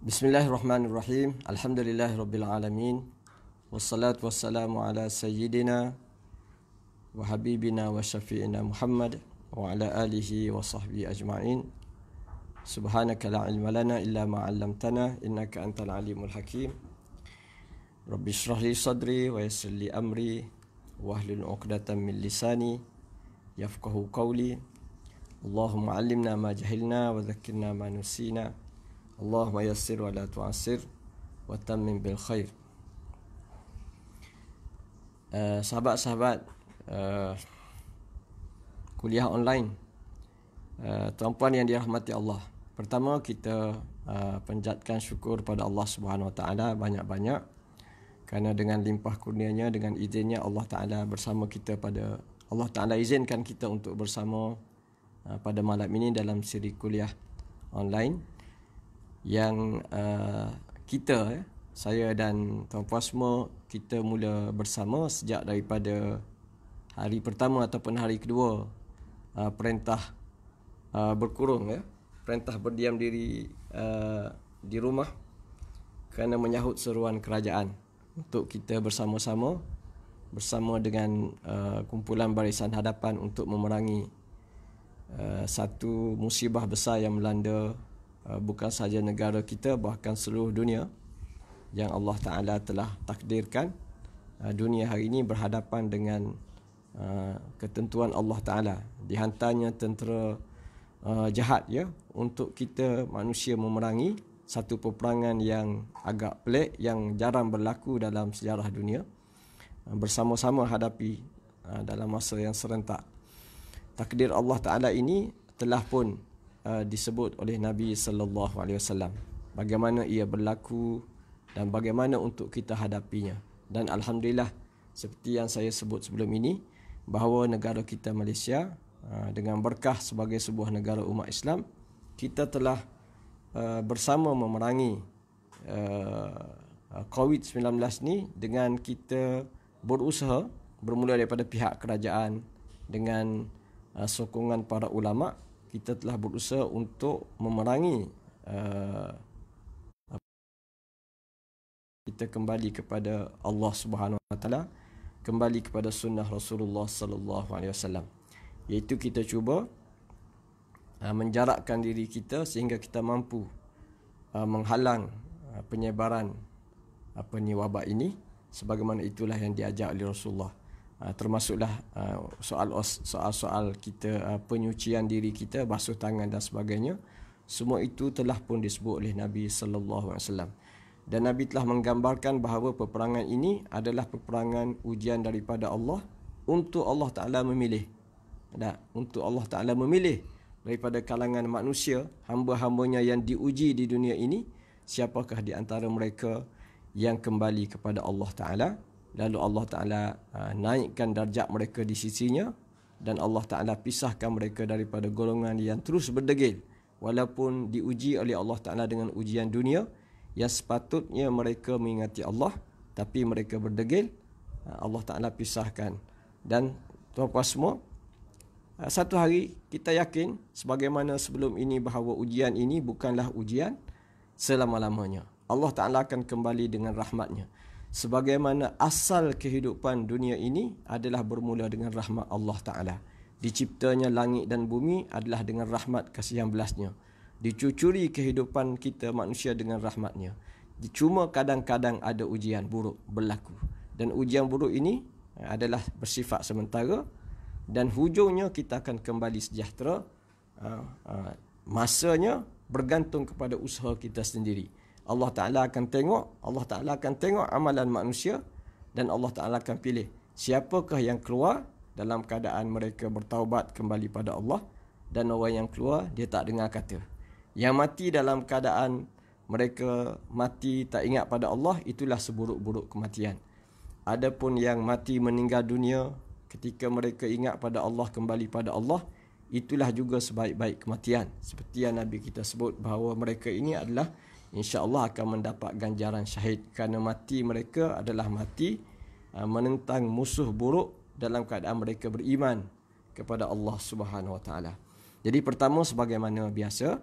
بسم الله الرحمن الرحيم الحمد لله رب العالمين والصلاة والسلام على سيدنا وحبيبنا وشفيعنا محمد وعلى آله وصحبه أجمعين سبحانك لا علم لنا إلا ما علمتنا إنك أنت العليم الحكيم رب اشرح لي صدري ويسر لي أمري وأهل عقدة من لساني يفقه قولي اللهم علمنا ما جهلنا وذكرنا ما نسينا Allahumma yassir wa la tu'assir wa tammim bil khair. Uh, sahabat-sahabat uh, kuliah online. Uh, tuan-puan yang dirahmati Allah. Pertama kita uh, panjatkan syukur pada Allah Subhanahu Wa banyak-banyak kerana dengan limpah kurnianya dengan izinnya Allah Taala bersama kita pada Allah Taala izinkan kita untuk bersama uh, pada malam ini dalam siri kuliah online yang uh, kita eh, saya dan tuan puan semua kita mula bersama sejak daripada hari pertama ataupun hari kedua uh, perintah uh, berkurung ya perintah berdiam diri uh, di rumah kerana menyahut seruan kerajaan untuk kita bersama-sama bersama dengan uh, kumpulan barisan hadapan untuk memerangi uh, satu musibah besar yang melanda Uh, bukan sahaja negara kita bahkan seluruh dunia yang Allah Taala telah takdirkan uh, dunia hari ini berhadapan dengan uh, ketentuan Allah Taala dihantarnya tentera jahat ya untuk kita manusia memerangi satu peperangan yang agak pelik yang jarang berlaku dalam sejarah dunia bersama-sama hadapi dalam masa yang serentak takdir Allah Taala ini telah pun uh, disebut oleh Nabi sallallahu alaihi wasallam. Bagaimana ia berlaku dan bagaimana untuk kita hadapinya. Dan alhamdulillah seperti yang saya sebut sebelum ini bahawa negara kita Malaysia uh, dengan berkah sebagai sebuah negara umat Islam kita telah uh, bersama memerangi uh, COVID-19 ni dengan kita berusaha bermula daripada pihak kerajaan dengan uh, sokongan para ulama kita telah berusaha untuk memerangi uh, kita kembali kepada Allah Subhanahu Wa Taala kembali kepada sunnah Rasulullah sallallahu alaihi wasallam iaitu kita cuba uh, menjarakkan diri kita sehingga kita mampu uh, menghalang penyebaran apa ni wabak ini sebagaimana itulah yang diajak oleh Rasulullah Ah, termasuklah ah, soal soal-soal kita ah, penyucian diri kita basuh tangan dan sebagainya semua itu telah pun disebut oleh Nabi sallallahu alaihi wasallam dan Nabi telah menggambarkan bahawa peperangan ini adalah peperangan ujian daripada Allah untuk Allah Taala memilih tak untuk Allah Taala memilih daripada kalangan manusia hamba-hambanya yang diuji di dunia ini siapakah di antara mereka yang kembali kepada Allah Taala lalu Allah Taala uh, naikkan darjat mereka di sisinya dan Allah Taala pisahkan mereka daripada golongan yang terus berdegil walaupun diuji oleh Allah Taala dengan ujian dunia yang sepatutnya mereka mengingati Allah tapi mereka berdegil uh, Allah Taala pisahkan dan tuan-tuan semua uh, satu hari kita yakin sebagaimana sebelum ini bahawa ujian ini bukanlah ujian selama-lamanya Allah Taala akan kembali dengan rahmatnya sebagaimana asal kehidupan dunia ini adalah bermula dengan rahmat Allah Ta'ala. Diciptanya langit dan bumi adalah dengan rahmat kasihan belasnya. Dicucuri kehidupan kita manusia dengan rahmatnya. Cuma kadang-kadang ada ujian buruk berlaku. Dan ujian buruk ini adalah bersifat sementara dan hujungnya kita akan kembali sejahtera. Uh, uh, masanya bergantung kepada usaha kita sendiri. Allah Ta'ala akan tengok Allah Ta'ala akan tengok amalan manusia Dan Allah Ta'ala akan pilih Siapakah yang keluar Dalam keadaan mereka bertaubat kembali pada Allah Dan orang yang keluar Dia tak dengar kata Yang mati dalam keadaan Mereka mati tak ingat pada Allah Itulah seburuk-buruk kematian Adapun yang mati meninggal dunia Ketika mereka ingat pada Allah Kembali pada Allah Itulah juga sebaik-baik kematian Seperti yang Nabi kita sebut Bahawa mereka ini adalah Insyaallah akan mendapat ganjaran syahid kerana mati mereka adalah mati ah, menentang musuh buruk dalam keadaan mereka beriman kepada Allah Subhanahu Wa Jadi pertama sebagaimana biasa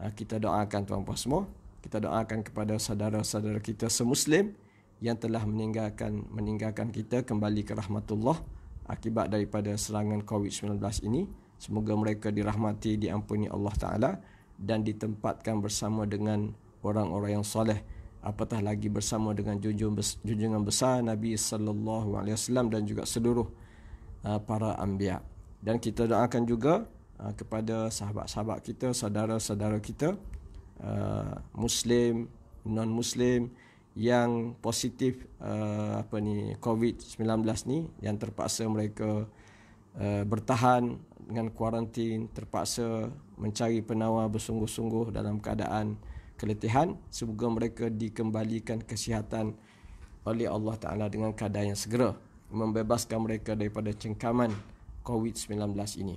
ah, kita doakan tuan puan semua, kita doakan kepada saudara-saudara kita semuslim yang telah meninggalkan meninggalkan kita kembali ke rahmatullah akibat daripada serangan COVID-19 ini. Semoga mereka dirahmati, diampuni Allah Ta'ala dan ditempatkan bersama dengan orang-orang yang soleh apatah lagi bersama dengan junjungan besar Nabi sallallahu alaihi wasallam dan juga seluruh uh, para anbiya. Dan kita doakan juga uh, kepada sahabat-sahabat kita, saudara-saudara kita uh, muslim, non-muslim yang positif apa ni COVID-19 ni yang terpaksa mereka bertahan dengan kuarantin, terpaksa mencari penawar bersungguh-sungguh dalam keadaan keletihan semoga mereka dikembalikan kesihatan oleh Allah Taala dengan keadaan yang segera membebaskan mereka daripada cengkaman COVID-19 ini.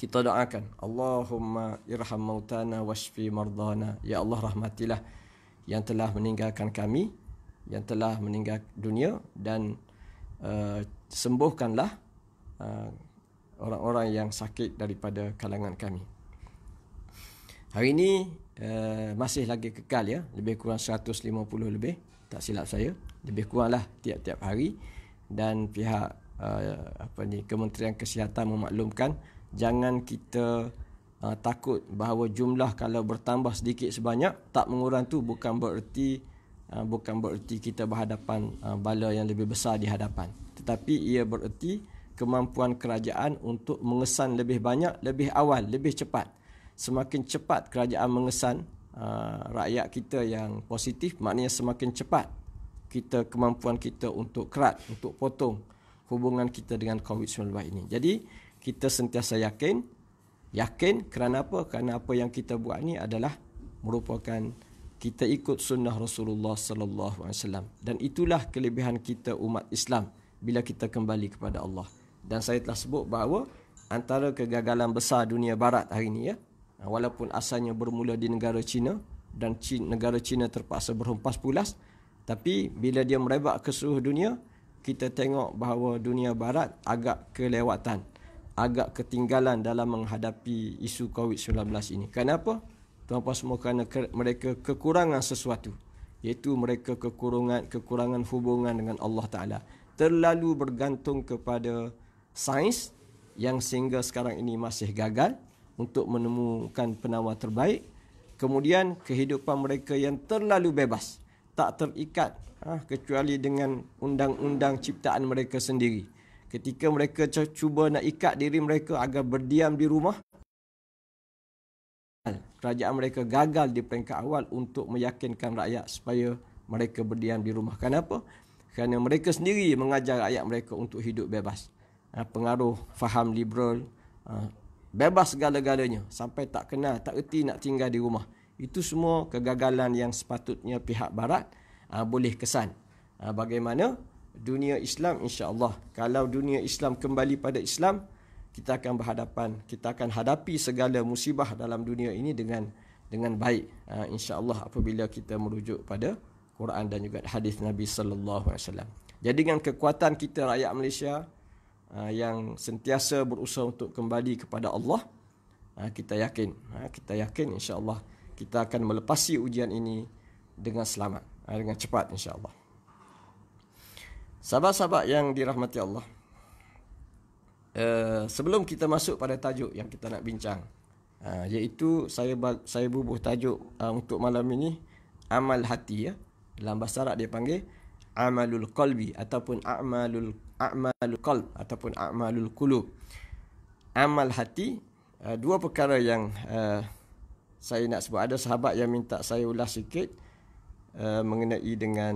Kita doakan Allahumma irham mautana washfi mardana ya Allah rahmatilah yang telah meninggalkan kami yang telah meninggal dunia dan uh, sembuhkanlah uh, orang-orang yang sakit daripada kalangan kami. Hari ini Eh, masih lagi kekal ya lebih kurang 150 lebih tak silap saya lebih kuranglah tiap-tiap hari dan pihak uh, apa ni Kementerian Kesihatan memaklumkan jangan kita uh, takut bahawa jumlah kalau bertambah sedikit sebanyak tak mengurang tu bukan bererti uh, bukan bererti kita berhadapan uh, bala yang lebih besar di hadapan tetapi ia bererti kemampuan kerajaan untuk mengesan lebih banyak lebih awal lebih cepat semakin cepat kerajaan mengesan uh, rakyat kita yang positif maknanya semakin cepat kita kemampuan kita untuk kerat untuk potong hubungan kita dengan COVID-19 ini. Jadi kita sentiasa yakin yakin kerana apa? Kerana apa yang kita buat ini adalah merupakan kita ikut sunnah Rasulullah sallallahu alaihi wasallam dan itulah kelebihan kita umat Islam bila kita kembali kepada Allah. Dan saya telah sebut bahawa antara kegagalan besar dunia barat hari ini ya Ha, walaupun asalnya bermula di negara China dan China, negara China terpaksa berhempas pulas tapi bila dia merebak ke seluruh dunia kita tengok bahawa dunia barat agak kelewatan agak ketinggalan dalam menghadapi isu COVID-19 ini kenapa? tuan-tuan semua kerana mereka kekurangan sesuatu iaitu mereka kekurangan kekurangan hubungan dengan Allah Taala terlalu bergantung kepada sains yang sehingga sekarang ini masih gagal untuk menemukan penawar terbaik. Kemudian kehidupan mereka yang terlalu bebas, tak terikat ah, kecuali dengan undang-undang ciptaan mereka sendiri. Ketika mereka cuba nak ikat diri mereka agar berdiam di rumah, kerajaan mereka gagal di peringkat awal untuk meyakinkan rakyat supaya mereka berdiam di rumah. Kenapa? Kerana mereka sendiri mengajar rakyat mereka untuk hidup bebas. Ah, pengaruh faham liberal, ah, bebas segala-galanya sampai tak kenal tak erti nak tinggal di rumah itu semua kegagalan yang sepatutnya pihak barat aa, ah, boleh kesan aa, ah, bagaimana dunia Islam insya-Allah kalau dunia Islam kembali pada Islam kita akan berhadapan kita akan hadapi segala musibah dalam dunia ini dengan dengan baik ah, insya-Allah apabila kita merujuk pada Quran dan juga hadis Nabi sallallahu alaihi wasallam jadi dengan kekuatan kita rakyat Malaysia Ah, yang sentiasa berusaha untuk kembali kepada Allah ah, kita yakin ah, kita yakin insyaallah kita akan melepasi ujian ini dengan selamat dengan cepat insyaallah sahabat-sahabat yang dirahmati Allah eh, sebelum kita masuk pada tajuk yang kita nak bincang iaitu saya saya bubuh tajuk untuk malam ini amal hati ya dalam bahasa Arab dia panggil amalul qalbi ataupun amalul a'malul qalb ataupun a'malul qulub. Amal hati eh, dua perkara yang eh, saya nak sebut. Ada sahabat yang minta saya ulas sikit eh, mengenai dengan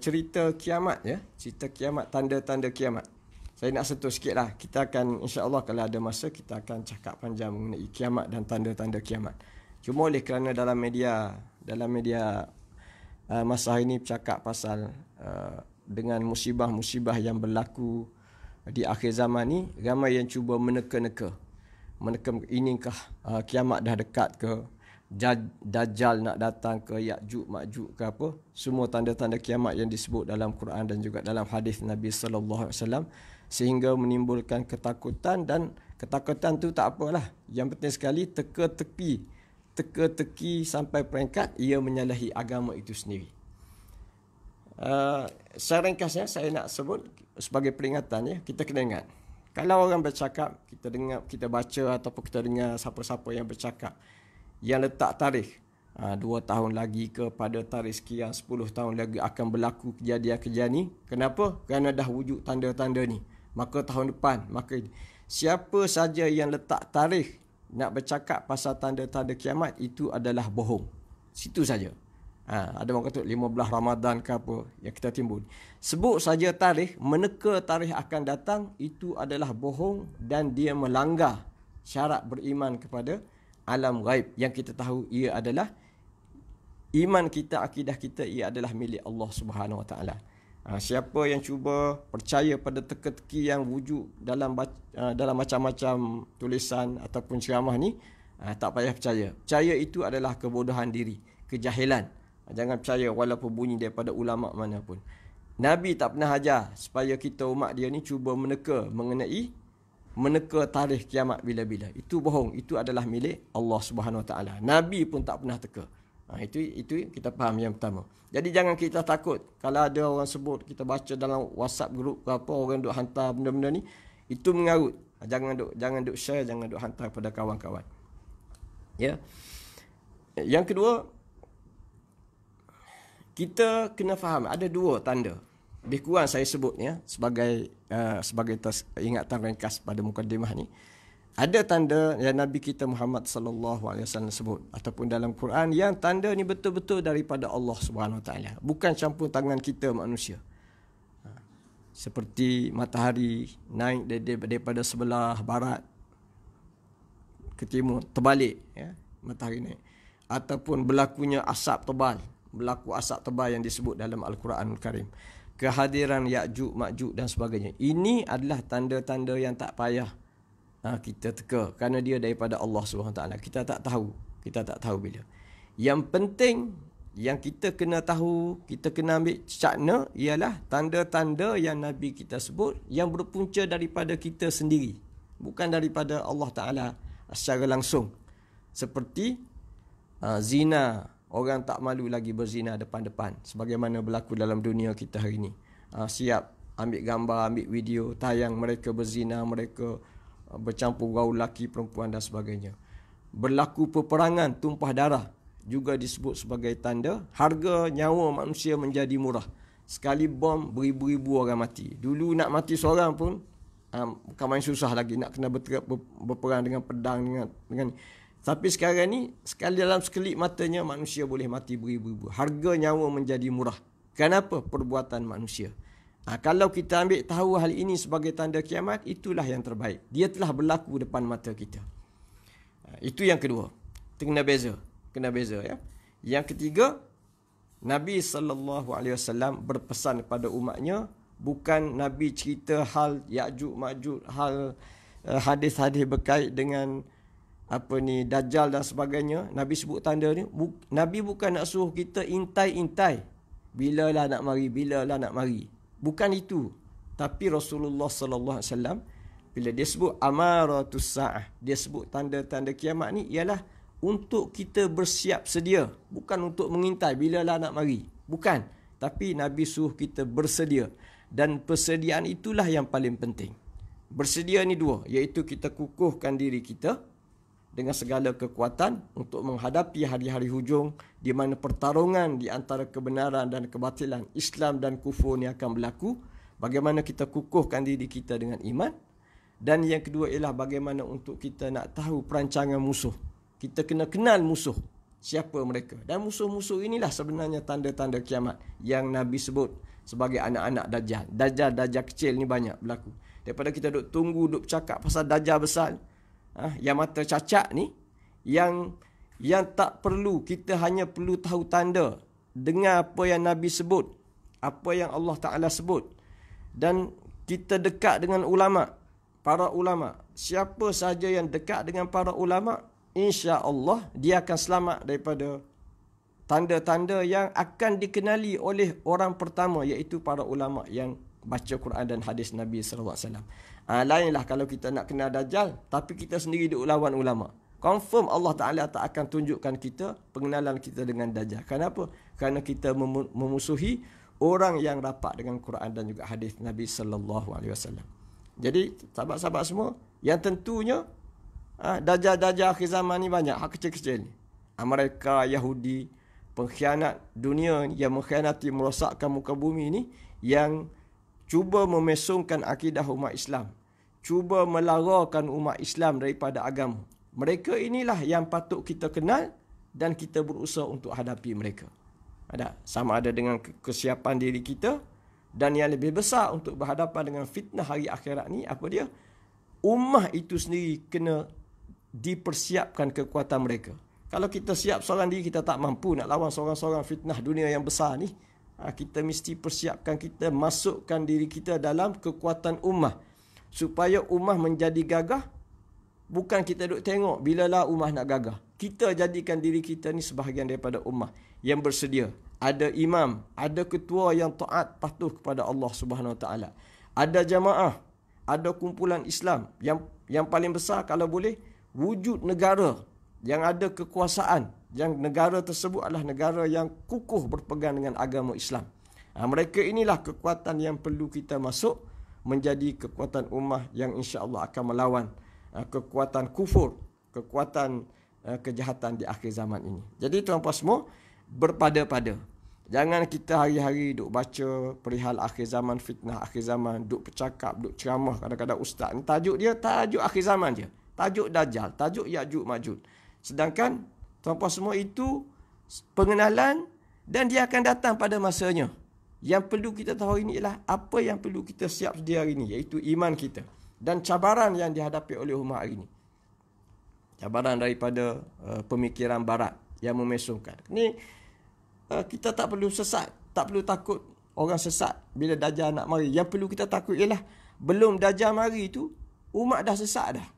cerita kiamat ya, cerita kiamat tanda-tanda kiamat. Saya nak sentuh lah. Kita akan insya-Allah kalau ada masa kita akan cakap panjang mengenai kiamat dan tanda-tanda kiamat. Cuma oleh kerana dalam media dalam media masa ini cakap pasal dengan musibah-musibah yang berlaku di akhir zaman ni ramai yang cuba meneka-neka meneka inikah uh, kiamat dah dekat ke dajjal nak datang ke yakjuj makjuj ke apa semua tanda-tanda kiamat yang disebut dalam Quran dan juga dalam hadis Nabi sallallahu alaihi wasallam sehingga menimbulkan ketakutan dan ketakutan tu tak apalah yang penting sekali teka-teki teka-teki sampai peringkat ia menyalahi agama itu sendiri Eh, saya ringkasnya saya nak sebut sebagai peringatan ya kita kena ingat kalau orang bercakap kita dengar kita baca ataupun kita dengar siapa-siapa yang bercakap yang letak tarikh eh, dua tahun lagi kepada tarikh sekian 10 tahun lagi akan berlaku kejadian-kejadian ni kenapa kerana dah wujud tanda-tanda ni maka tahun depan maka ini. siapa saja yang letak tarikh nak bercakap pasal tanda-tanda kiamat itu adalah bohong situ saja Ha, ada orang kata 15 Ramadan ke apa yang kita timbul. Sebut saja tarikh, meneka tarikh akan datang itu adalah bohong dan dia melanggar syarat beriman kepada alam gaib yang kita tahu ia adalah iman kita akidah kita ia adalah milik Allah Subhanahu Wa Taala. Ha, siapa yang cuba percaya pada teka-teki yang wujud dalam ha, dalam macam-macam tulisan ataupun ceramah ni ha, tak payah percaya. Percaya itu adalah kebodohan diri, kejahilan. Jangan percaya walaupun bunyi daripada ulama mana pun. Nabi tak pernah ajar supaya kita umat dia ni cuba meneka mengenai meneka tarikh kiamat bila-bila. Itu bohong. Itu adalah milik Allah Subhanahu Wa Taala. Nabi pun tak pernah teka. Ha, itu itu kita faham yang pertama. Jadi jangan kita takut kalau ada orang sebut kita baca dalam WhatsApp group ke apa orang duk hantar benda-benda ni itu mengarut. Ha, jangan duk jangan duk share, jangan duk hantar kepada kawan-kawan. Ya. Yang kedua, kita kena faham ada dua tanda lebih kurang saya sebut ya sebagai uh, sebagai tas, ingatan ringkas pada mukadimah ni ada tanda yang Nabi kita Muhammad sallallahu alaihi wasallam sebut ataupun dalam Quran yang tanda ni betul-betul daripada Allah Subhanahu wa taala bukan campur tangan kita manusia ha. seperti matahari naik daripada sebelah barat ke timur terbalik ya matahari naik ataupun berlakunya asap tebal berlaku asap tebal yang disebut dalam Al-Quran Al-Karim. Kehadiran Ya'juk, Ma'juk dan sebagainya. Ini adalah tanda-tanda yang tak payah ha, kita teka. Kerana dia daripada Allah SWT. Kita tak tahu. Kita tak tahu bila. Yang penting yang kita kena tahu, kita kena ambil cakna ialah tanda-tanda yang Nabi kita sebut yang berpunca daripada kita sendiri. Bukan daripada Allah Ta'ala secara langsung. Seperti ha, zina, orang tak malu lagi berzina depan-depan sebagaimana berlaku dalam dunia kita hari ini uh, siap ambil gambar ambil video tayang mereka berzina mereka ah, bercampur gaul lelaki perempuan dan sebagainya berlaku peperangan tumpah darah juga disebut sebagai tanda harga nyawa manusia menjadi murah sekali bom beribu-ribu orang mati dulu nak mati seorang pun um, bukan main susah lagi nak kena berperang dengan pedang dengan dengan tapi sekarang ni sekali dalam sekelip matanya manusia boleh mati beribu ibu Harga nyawa menjadi murah. Kenapa perbuatan manusia? Ha, kalau kita ambil tahu hal ini sebagai tanda kiamat, itulah yang terbaik. Dia telah berlaku depan mata kita. Ha, itu yang kedua. Kena beza. Kena beza ya. Yang ketiga, Nabi saw berpesan kepada umatnya bukan Nabi cerita hal Ya'juj Ma'juj, hal eh, hadis-hadis berkait dengan apa ni dajjal dan sebagainya nabi sebut tanda ni bu, nabi bukan nak suruh kita intai-intai bilalah nak mari bilalah nak mari bukan itu tapi Rasulullah sallallahu alaihi wasallam bila dia sebut amaratus saah dia sebut tanda-tanda kiamat ni ialah untuk kita bersiap sedia bukan untuk mengintai bilalah nak mari bukan tapi nabi suruh kita bersedia dan persediaan itulah yang paling penting bersedia ni dua iaitu kita kukuhkan diri kita dengan segala kekuatan untuk menghadapi hari-hari hujung di mana pertarungan di antara kebenaran dan kebatilan Islam dan kufur ni akan berlaku. Bagaimana kita kukuhkan diri kita dengan iman. Dan yang kedua ialah bagaimana untuk kita nak tahu perancangan musuh. Kita kena kenal musuh. Siapa mereka. Dan musuh-musuh inilah sebenarnya tanda-tanda kiamat yang Nabi sebut sebagai anak-anak Dajjal. Dajjal-Dajjal kecil ni banyak berlaku. Daripada kita duduk tunggu, duduk cakap pasal Dajjal besar, Ah, yang mata cacat ni yang yang tak perlu kita hanya perlu tahu tanda dengar apa yang nabi sebut apa yang Allah taala sebut dan kita dekat dengan ulama para ulama siapa sahaja yang dekat dengan para ulama insya-Allah dia akan selamat daripada tanda-tanda yang akan dikenali oleh orang pertama iaitu para ulama yang baca Quran dan hadis Nabi sallallahu alaihi wasallam Ha, lainlah kalau kita nak kenal Dajjal Tapi kita sendiri duk lawan ulama Confirm Allah Ta'ala tak akan tunjukkan kita Pengenalan kita dengan Dajjal Kenapa? Kerana kita memusuhi Orang yang rapat dengan Quran dan juga hadis Nabi Sallallahu Alaihi Wasallam. Jadi sahabat-sahabat semua Yang tentunya ha, Dajjal-dajjal akhir zaman ni banyak Hak kecil-kecil ni Amerika, ah, Yahudi Pengkhianat dunia Yang mengkhianati merosakkan muka bumi ni Yang cuba memesungkan akidah umat Islam. Cuba melarakan umat Islam daripada agama. Mereka inilah yang patut kita kenal dan kita berusaha untuk hadapi mereka. Ada sama ada dengan kesiapan diri kita dan yang lebih besar untuk berhadapan dengan fitnah hari akhirat ni apa dia? Umat itu sendiri kena dipersiapkan kekuatan mereka. Kalau kita siap seorang diri kita tak mampu nak lawan seorang-seorang fitnah dunia yang besar ni. Ha, kita mesti persiapkan kita masukkan diri kita dalam kekuatan ummah supaya ummah menjadi gagah bukan kita duk tengok bila lah ummah nak gagah kita jadikan diri kita ni sebahagian daripada ummah yang bersedia ada imam ada ketua yang taat patuh kepada Allah Subhanahu taala ada jamaah ada kumpulan Islam yang yang paling besar kalau boleh wujud negara yang ada kekuasaan yang negara tersebut adalah negara yang kukuh berpegang dengan agama Islam. Ha, mereka inilah kekuatan yang perlu kita masuk menjadi kekuatan ummah yang insya-Allah akan melawan ha, kekuatan kufur, kekuatan ha, kejahatan di akhir zaman ini. Jadi tuan-tuan semua berpada-pada. Jangan kita hari-hari duk baca perihal akhir zaman, fitnah akhir zaman, duk bercakap, duk ceramah kadang-kadang ustaz. tajuk dia tajuk akhir zaman je. Tajuk dajal, tajuk Ya'juj Majud. Sedangkan Tanpa semua itu pengenalan dan dia akan datang pada masanya. Yang perlu kita tahu ini ialah apa yang perlu kita siap sedia hari ini iaitu iman kita dan cabaran yang dihadapi oleh umat hari ini. Cabaran daripada uh, pemikiran barat yang memesongkan. Ini uh, kita tak perlu sesat, tak perlu takut orang sesat bila dajal nak mari. Yang perlu kita takut ialah belum dajal mari itu umat dah sesat dah.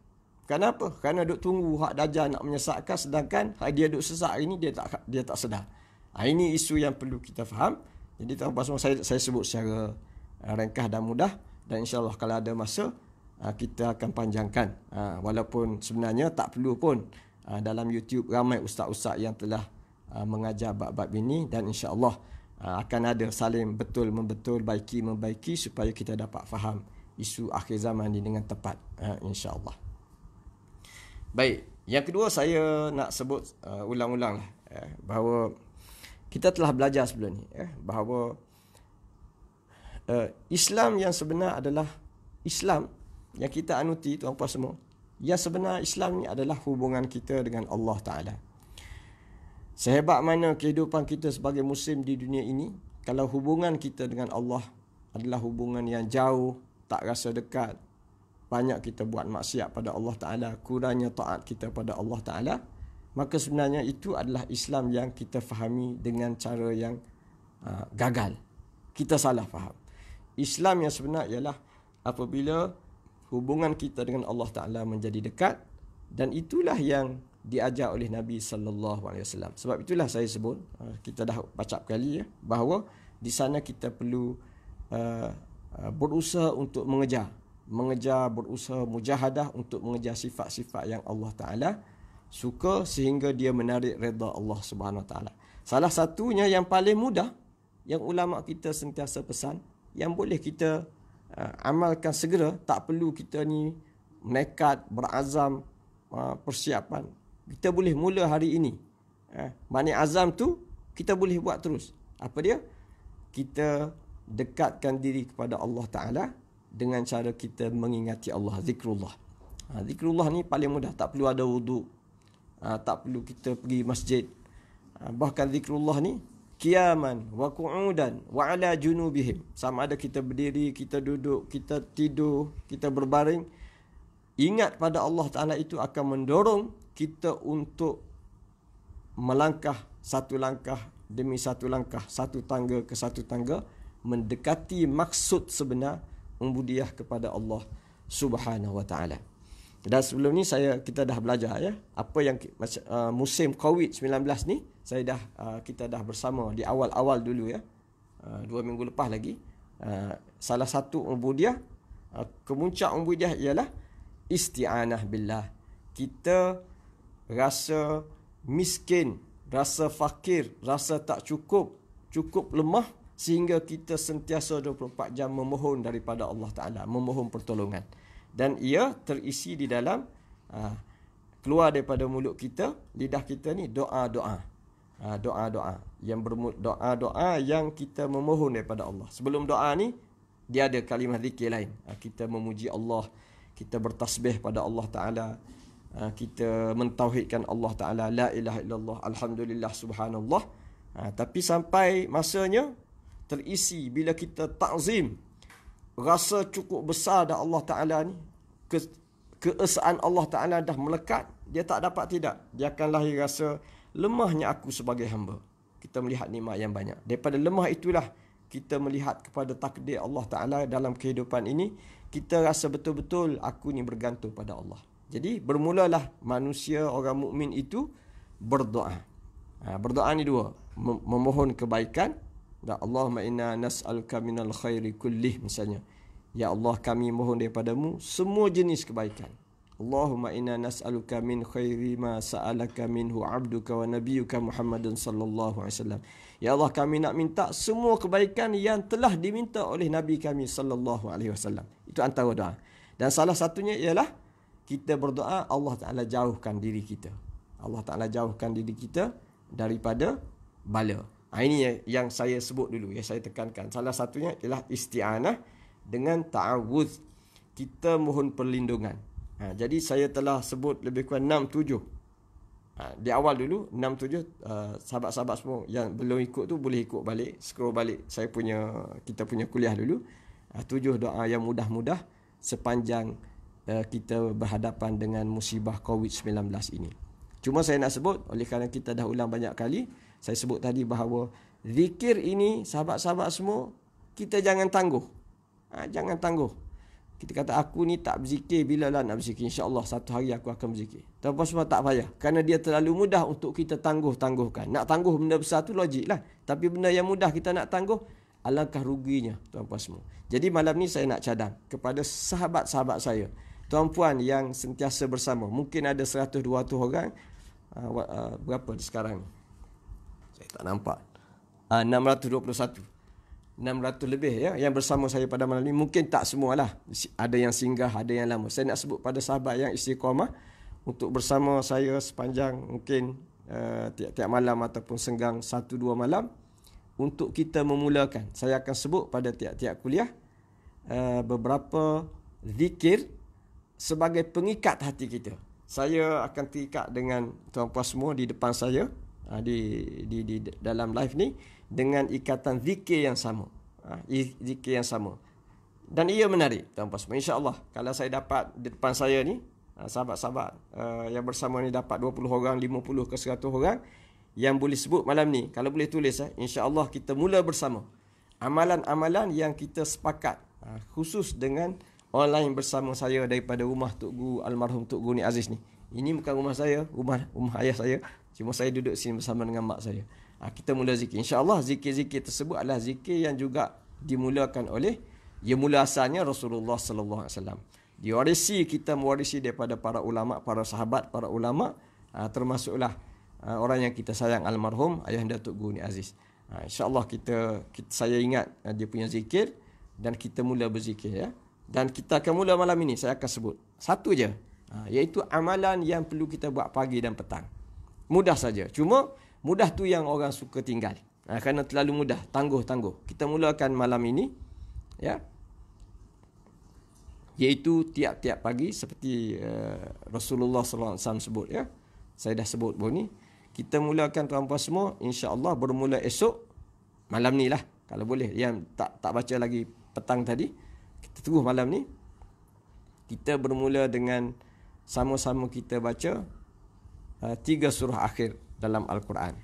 Kenapa? Kerana duk tunggu hak dajal nak menyesatkan sedangkan hak dia duk sesat hari ni dia tak dia tak sedar. Ha, ini isu yang perlu kita faham. Jadi tak apa semua saya saya sebut secara uh, ringkas dan mudah dan insya Allah kalau ada masa uh, kita akan panjangkan. Uh, walaupun sebenarnya tak perlu pun dalam YouTube ramai ustaz-ustaz yang telah mengajar bab-bab ini dan insya insyaallah akan ada saling betul membetul baiki membaiki supaya kita dapat faham isu akhir zaman ini dengan tepat Insya Allah. Baik, yang kedua saya nak sebut uh, ulang-ulang eh, bahawa kita telah belajar sebelum ni eh, bahawa uh, Islam yang sebenar adalah Islam yang kita anuti tuan-tuan semua. Yang sebenar Islam ni adalah hubungan kita dengan Allah Taala. Sehebat mana kehidupan kita sebagai muslim di dunia ini, kalau hubungan kita dengan Allah adalah hubungan yang jauh, tak rasa dekat, banyak kita buat maksiat pada Allah Ta'ala, kurangnya taat kita pada Allah Ta'ala, maka sebenarnya itu adalah Islam yang kita fahami dengan cara yang uh, gagal. Kita salah faham. Islam yang sebenar ialah apabila hubungan kita dengan Allah Ta'ala menjadi dekat dan itulah yang diajar oleh Nabi sallallahu alaihi wasallam. Sebab itulah saya sebut uh, kita dah baca kali ya bahawa di sana kita perlu uh, uh berusaha untuk mengejar mengejar berusaha mujahadah untuk mengejar sifat-sifat yang Allah Taala suka sehingga dia menarik reda Allah Subhanahu Wa Taala. Salah satunya yang paling mudah yang ulama kita sentiasa pesan yang boleh kita uh, amalkan segera tak perlu kita ni nekat berazam uh, persiapan. Kita boleh mula hari ini. Eh, uh, mani azam tu kita boleh buat terus. Apa dia? Kita dekatkan diri kepada Allah Taala dengan cara kita mengingati Allah zikrullah. Ha, zikrullah ni paling mudah, tak perlu ada wuduk. Ha, tak perlu kita pergi masjid. Ha, bahkan zikrullah ni qiyaman wa qu'udan wa ala junubihim. Sama ada kita berdiri, kita duduk, kita tidur, kita berbaring, ingat pada Allah Taala itu akan mendorong kita untuk melangkah satu langkah demi satu langkah, satu tangga ke satu tangga mendekati maksud sebenar membudiah kepada Allah Subhanahu Wa Taala. Dan sebelum ni saya kita dah belajar ya apa yang uh, musim COVID-19 ni saya dah uh, kita dah bersama di awal-awal dulu ya. Uh, dua minggu lepas lagi uh, salah satu umbudiah uh, kemuncak umbudiah ialah isti'anah billah. Kita rasa miskin, rasa fakir, rasa tak cukup, cukup lemah sehingga kita sentiasa 24 jam memohon daripada Allah Taala memohon pertolongan dan ia terisi di dalam ah, keluar daripada mulut kita lidah kita ni doa-doa doa-doa ah, yang bermut doa-doa yang kita memohon daripada Allah sebelum doa ni dia ada kalimah zikir lain ah, kita memuji Allah kita bertasbih pada Allah taala kita mentauhidkan Allah taala la ilaha illallah alhamdulillah subhanallah tapi sampai masanya terisi bila kita takzim rasa cukup besar dah Allah Taala ni ke keesaan Allah Taala dah melekat dia tak dapat tidak dia akan lahir rasa lemahnya aku sebagai hamba kita melihat nikmat yang banyak daripada lemah itulah kita melihat kepada takdir Allah Taala dalam kehidupan ini kita rasa betul-betul aku ni bergantung pada Allah jadi bermulalah manusia orang mukmin itu berdoa ha, berdoa ni dua memohon kebaikan dan Allahumma inna nas'aluka minal khairi kullih misalnya ya Allah kami mohon daripadamu semua jenis kebaikan Allahumma inna nas'aluka min khairi ma sa'alaka minhu 'abduka wa nabiyyuka Muhammadan sallallahu alaihi wasallam ya Allah kami nak minta semua kebaikan yang telah diminta oleh nabi kami sallallahu alaihi wasallam itu antara doa dan salah satunya ialah kita berdoa Allah Taala jauhkan diri kita Allah Taala jauhkan diri kita daripada bala. Ha, ini yang saya sebut dulu yang saya tekankan. Salah satunya ialah isti'anah dengan taawud Kita mohon perlindungan. Ha, jadi saya telah sebut lebih kurang 6 7. Ha, di awal dulu 6 7 uh, sahabat-sahabat semua yang belum ikut tu boleh ikut balik, scroll balik saya punya kita punya kuliah dulu. Ha, uh, 7 doa yang mudah-mudah sepanjang uh, kita berhadapan dengan musibah COVID-19 ini. Cuma saya nak sebut oleh kerana kita dah ulang banyak kali saya sebut tadi bahawa zikir ini sahabat-sahabat semua kita jangan tangguh. Ha, jangan tangguh. Kita kata aku ni tak berzikir bila lah nak berzikir. Allah satu hari aku akan berzikir. Tapi semua tak payah. Kerana dia terlalu mudah untuk kita tangguh-tangguhkan. Nak tangguh benda besar tu logik lah. Tapi benda yang mudah kita nak tangguh, alangkah ruginya tuan-tuan semua. Jadi malam ni saya nak cadang kepada sahabat-sahabat saya. Tuan-puan yang sentiasa bersama. Mungkin ada 100-200 orang. Uh, uh, berapa sekarang saya tak nampak. Uh, 621. 600 lebih ya yang bersama saya pada malam ini. Mungkin tak semualah. Ada yang singgah, ada yang lama. Saya nak sebut pada sahabat yang istiqamah untuk bersama saya sepanjang mungkin uh, tiap-tiap malam ataupun senggang 1-2 malam untuk kita memulakan. Saya akan sebut pada tiap-tiap kuliah uh, beberapa zikir sebagai pengikat hati kita. Saya akan terikat dengan tuan-puan semua di depan saya uh, di, di di dalam live ni dengan ikatan zikir yang sama. Uh, zikir yang sama. Dan ia menarik tuan-tuan semua. Insya-Allah kalau saya dapat di depan saya ni uh, sahabat-sahabat uh, yang bersama ni dapat 20 orang, 50 ke 100 orang yang boleh sebut malam ni. Kalau boleh tulis eh, insya-Allah kita mula bersama amalan-amalan yang kita sepakat uh, khusus dengan online bersama saya daripada rumah Tok Guru almarhum Tok Guru ni Aziz ni. Ini bukan rumah saya, rumah rumah ayah saya. Cuma saya duduk sini bersama dengan mak saya. Ha, kita mula zikir. InsyaAllah zikir-zikir tersebut adalah zikir yang juga dimulakan oleh ia ya mula asalnya Rasulullah sallallahu alaihi wasallam. Diwarisi kita mewarisi daripada para ulama, para sahabat, para ulama ha, termasuklah ha, orang yang kita sayang almarhum ayah Datuk Guru Ni Aziz. Ha, InsyaAllah kita, kita saya ingat ha, dia punya zikir dan kita mula berzikir ya. Dan kita akan mula malam ini saya akan sebut satu je ha, iaitu amalan yang perlu kita buat pagi dan petang. Mudah saja. Cuma mudah tu yang orang suka tinggal. Ha, kerana terlalu mudah. Tangguh-tangguh. Kita mulakan malam ini. Ya. Yaitu tiap-tiap pagi seperti uh, Rasulullah SAW sebut. Ya. Saya dah sebut pun ni. Kita mulakan tuan-puan semua. Allah bermula esok. Malam ni lah. Kalau boleh. Yang tak tak baca lagi petang tadi. Kita tunggu malam ni. Kita bermula dengan sama-sama kita baca Ah, tiga surah akhir dalam Al-Quran.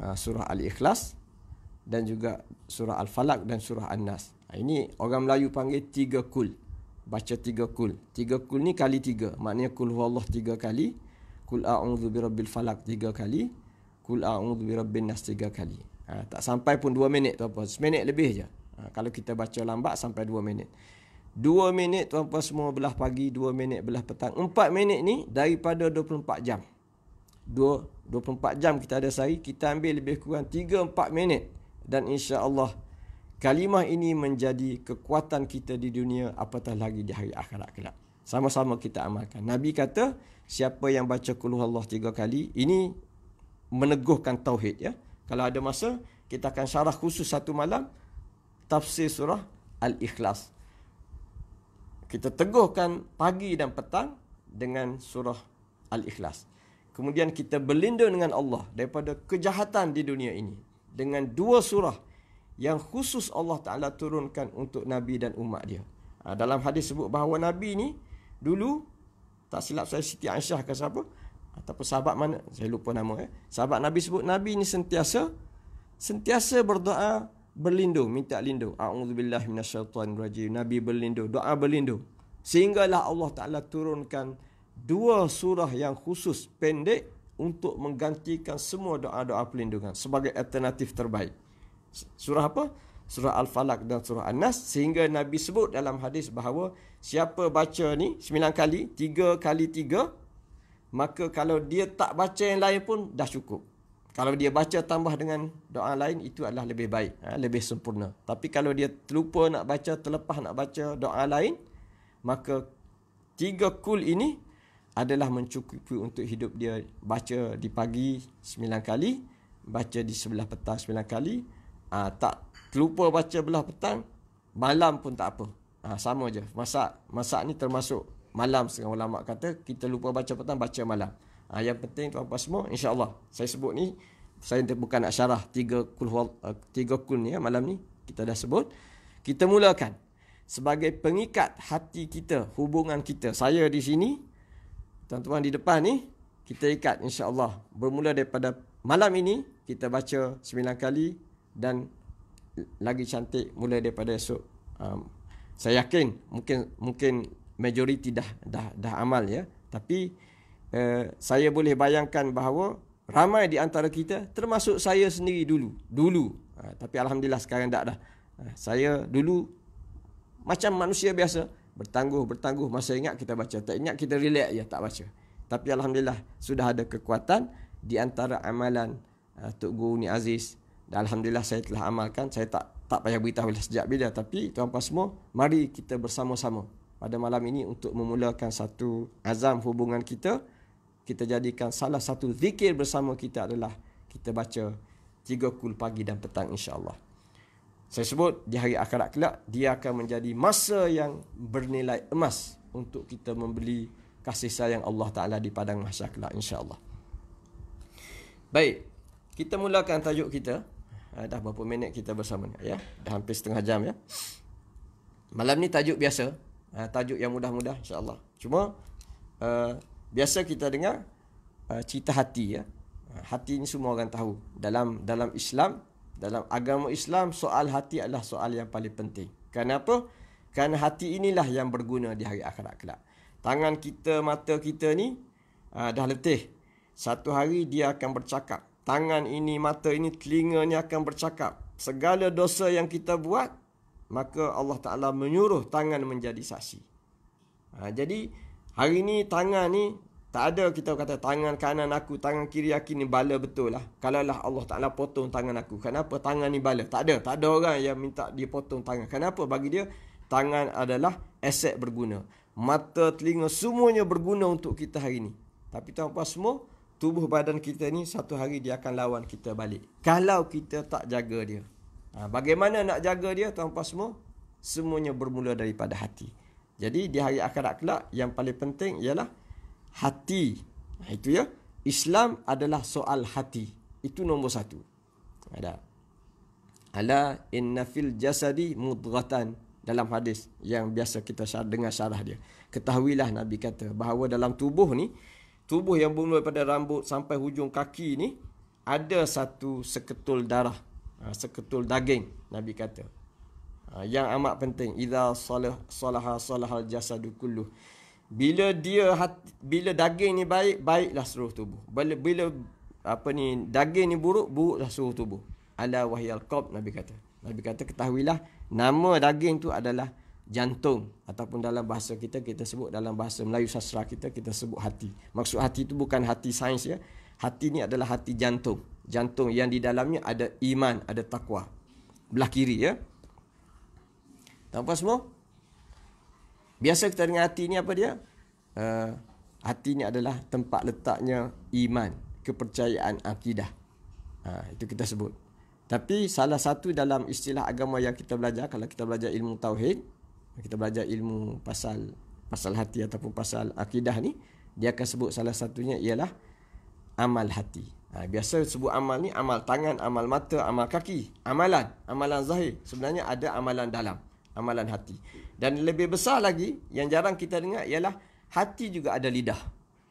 Ah, surah Al-Ikhlas dan juga surah Al-Falaq dan surah An-Nas. Ah, ini orang Melayu panggil tiga kul. Baca tiga kul. Tiga kul ni kali tiga. Maknanya kul Allah tiga kali. Kul a'udhu birabbil falak tiga kali. Kul a'udhu birabbil nas tiga kali. Ha, tak sampai pun dua minit tuan-puan. Seminit lebih je. Ha, kalau kita baca lambat sampai dua minit. Dua minit tuan-puan semua belah pagi. Dua minit belah petang. Empat minit ni daripada 24 jam. 2, 24 jam kita ada sehari kita ambil lebih kurang 3 4 minit dan insya-Allah kalimah ini menjadi kekuatan kita di dunia apatah lagi di hari akhirat kelak. Sama-sama kita amalkan. Nabi kata siapa yang baca qul Allah 3 kali ini meneguhkan tauhid ya. Kalau ada masa kita akan syarah khusus satu malam tafsir surah Al-Ikhlas. Kita teguhkan pagi dan petang dengan surah Al-Ikhlas. Kemudian kita berlindung dengan Allah daripada kejahatan di dunia ini dengan dua surah yang khusus Allah Taala turunkan untuk nabi dan umat dia. Ha, dalam hadis sebut bahawa nabi ni dulu tak silap saya Siti Aisyah ke siapa ataupun sahabat mana saya lupa nama eh. Sahabat nabi sebut nabi ni sentiasa sentiasa berdoa berlindung minta lindung. A'udzubillahi minasyaitanirrajim. Nabi berlindung, doa berlindung sehinggalah Allah Taala turunkan dua surah yang khusus pendek untuk menggantikan semua doa-doa perlindungan sebagai alternatif terbaik. Surah apa? Surah Al-Falaq dan Surah An-Nas sehingga Nabi sebut dalam hadis bahawa siapa baca ni sembilan kali, tiga kali tiga maka kalau dia tak baca yang lain pun dah cukup. Kalau dia baca tambah dengan doa lain itu adalah lebih baik, ha, lebih sempurna. Tapi kalau dia terlupa nak baca, terlepas nak baca doa lain maka tiga kul ini adalah mencukupi untuk hidup dia baca di pagi 9 kali baca di sebelah petang 9 kali uh, tak terlupa baca belah petang malam pun tak apa uh, sama je masak masak ni termasuk malam setengah ulama kata kita lupa baca petang baca malam uh, yang penting tuan-tuan semua insyaallah saya sebut ni saya bukan nak syarah tiga kul uh, tiga kul ni ya, malam ni kita dah sebut kita mulakan sebagai pengikat hati kita hubungan kita saya di sini Tuan-tuan di depan ni kita ikat insya-Allah bermula daripada malam ini kita baca 9 kali dan lagi cantik mulai daripada esok. Um, saya yakin mungkin mungkin majoriti dah dah dah amal ya. Tapi uh, saya boleh bayangkan bahawa ramai di antara kita termasuk saya sendiri dulu. Dulu. Uh, tapi alhamdulillah sekarang tak dah. Uh, saya dulu macam manusia biasa bertangguh-bertangguh masa ingat kita baca tak ingat kita relax ya tak baca tapi alhamdulillah sudah ada kekuatan di antara amalan uh, Tok Guru ni Aziz dan alhamdulillah saya telah amalkan saya tak tak payah beritahu lah sejak bila tapi tuan puan semua mari kita bersama-sama pada malam ini untuk memulakan satu azam hubungan kita kita jadikan salah satu zikir bersama kita adalah kita baca tiga kul pagi dan petang insyaallah. Saya sebut di hari akhirat kelak dia akan menjadi masa yang bernilai emas untuk kita membeli kasih sayang Allah Taala di padang mahsyar kelak insya-Allah. Baik, kita mulakan tajuk kita. Uh, dah berapa minit kita bersama ni ya? Dah hampir setengah jam ya. Malam ni tajuk biasa, uh, tajuk yang mudah-mudah insya-Allah. Cuma uh, biasa kita dengar uh, cerita hati ya. hati ni semua orang tahu. Dalam dalam Islam dalam agama Islam, soal hati adalah soal yang paling penting. Kenapa? Kerana hati inilah yang berguna di hari akhirat kelak. Tangan kita, mata kita ni uh, dah letih. Satu hari dia akan bercakap. Tangan ini, mata ini, telinga ni akan bercakap. Segala dosa yang kita buat, maka Allah Ta'ala menyuruh tangan menjadi saksi. Uh, jadi, hari ini tangan ni tak ada kita kata tangan kanan aku, tangan kiri aku ni bala betul lah. Kalau lah Allah Ta'ala potong tangan aku. Kenapa tangan ni bala? Tak ada. Tak ada orang yang minta dia potong tangan. Kenapa bagi dia? Tangan adalah aset berguna. Mata, telinga, semuanya berguna untuk kita hari ni. Tapi tanpa semua, tubuh badan kita ni satu hari dia akan lawan kita balik. Kalau kita tak jaga dia. Ha, bagaimana nak jaga dia tanpa semua? Semuanya bermula daripada hati. Jadi di hari akhirat kelak yang paling penting ialah hati. Ha, itu ya. Islam adalah soal hati. Itu nombor satu. Ada. Ala inna fil jasadi mudghatan dalam hadis yang biasa kita dengar syarah dia. Ketahuilah Nabi kata bahawa dalam tubuh ni tubuh yang bermula pada rambut sampai hujung kaki ni ada satu seketul darah, ha, seketul daging Nabi kata. Ha, yang amat penting idza salah salaha salahal jasadu kulluh bila dia hati, bila daging ni baik baiklah seluruh tubuh bila, bila apa ni daging ni buruk buruklah seluruh tubuh ala wahyal qab nabi kata nabi kata ketahuilah nama daging tu adalah jantung ataupun dalam bahasa kita kita sebut dalam bahasa Melayu sastra kita kita sebut hati maksud hati tu bukan hati sains ya hati ni adalah hati jantung jantung yang di dalamnya ada iman ada takwa belah kiri ya tanpa semua Biasa kita dengar hati ni apa dia? Uh, hati ni adalah tempat letaknya iman, kepercayaan, akidah. Uh, itu kita sebut. Tapi salah satu dalam istilah agama yang kita belajar, kalau kita belajar ilmu tauhid, kita belajar ilmu pasal pasal hati ataupun pasal akidah ni, dia akan sebut salah satunya ialah amal hati. Ha, biasa sebut amal ni amal tangan, amal mata, amal kaki, amalan, amalan zahir. Sebenarnya ada amalan dalam, amalan hati. Dan lebih besar lagi yang jarang kita dengar ialah hati juga ada lidah.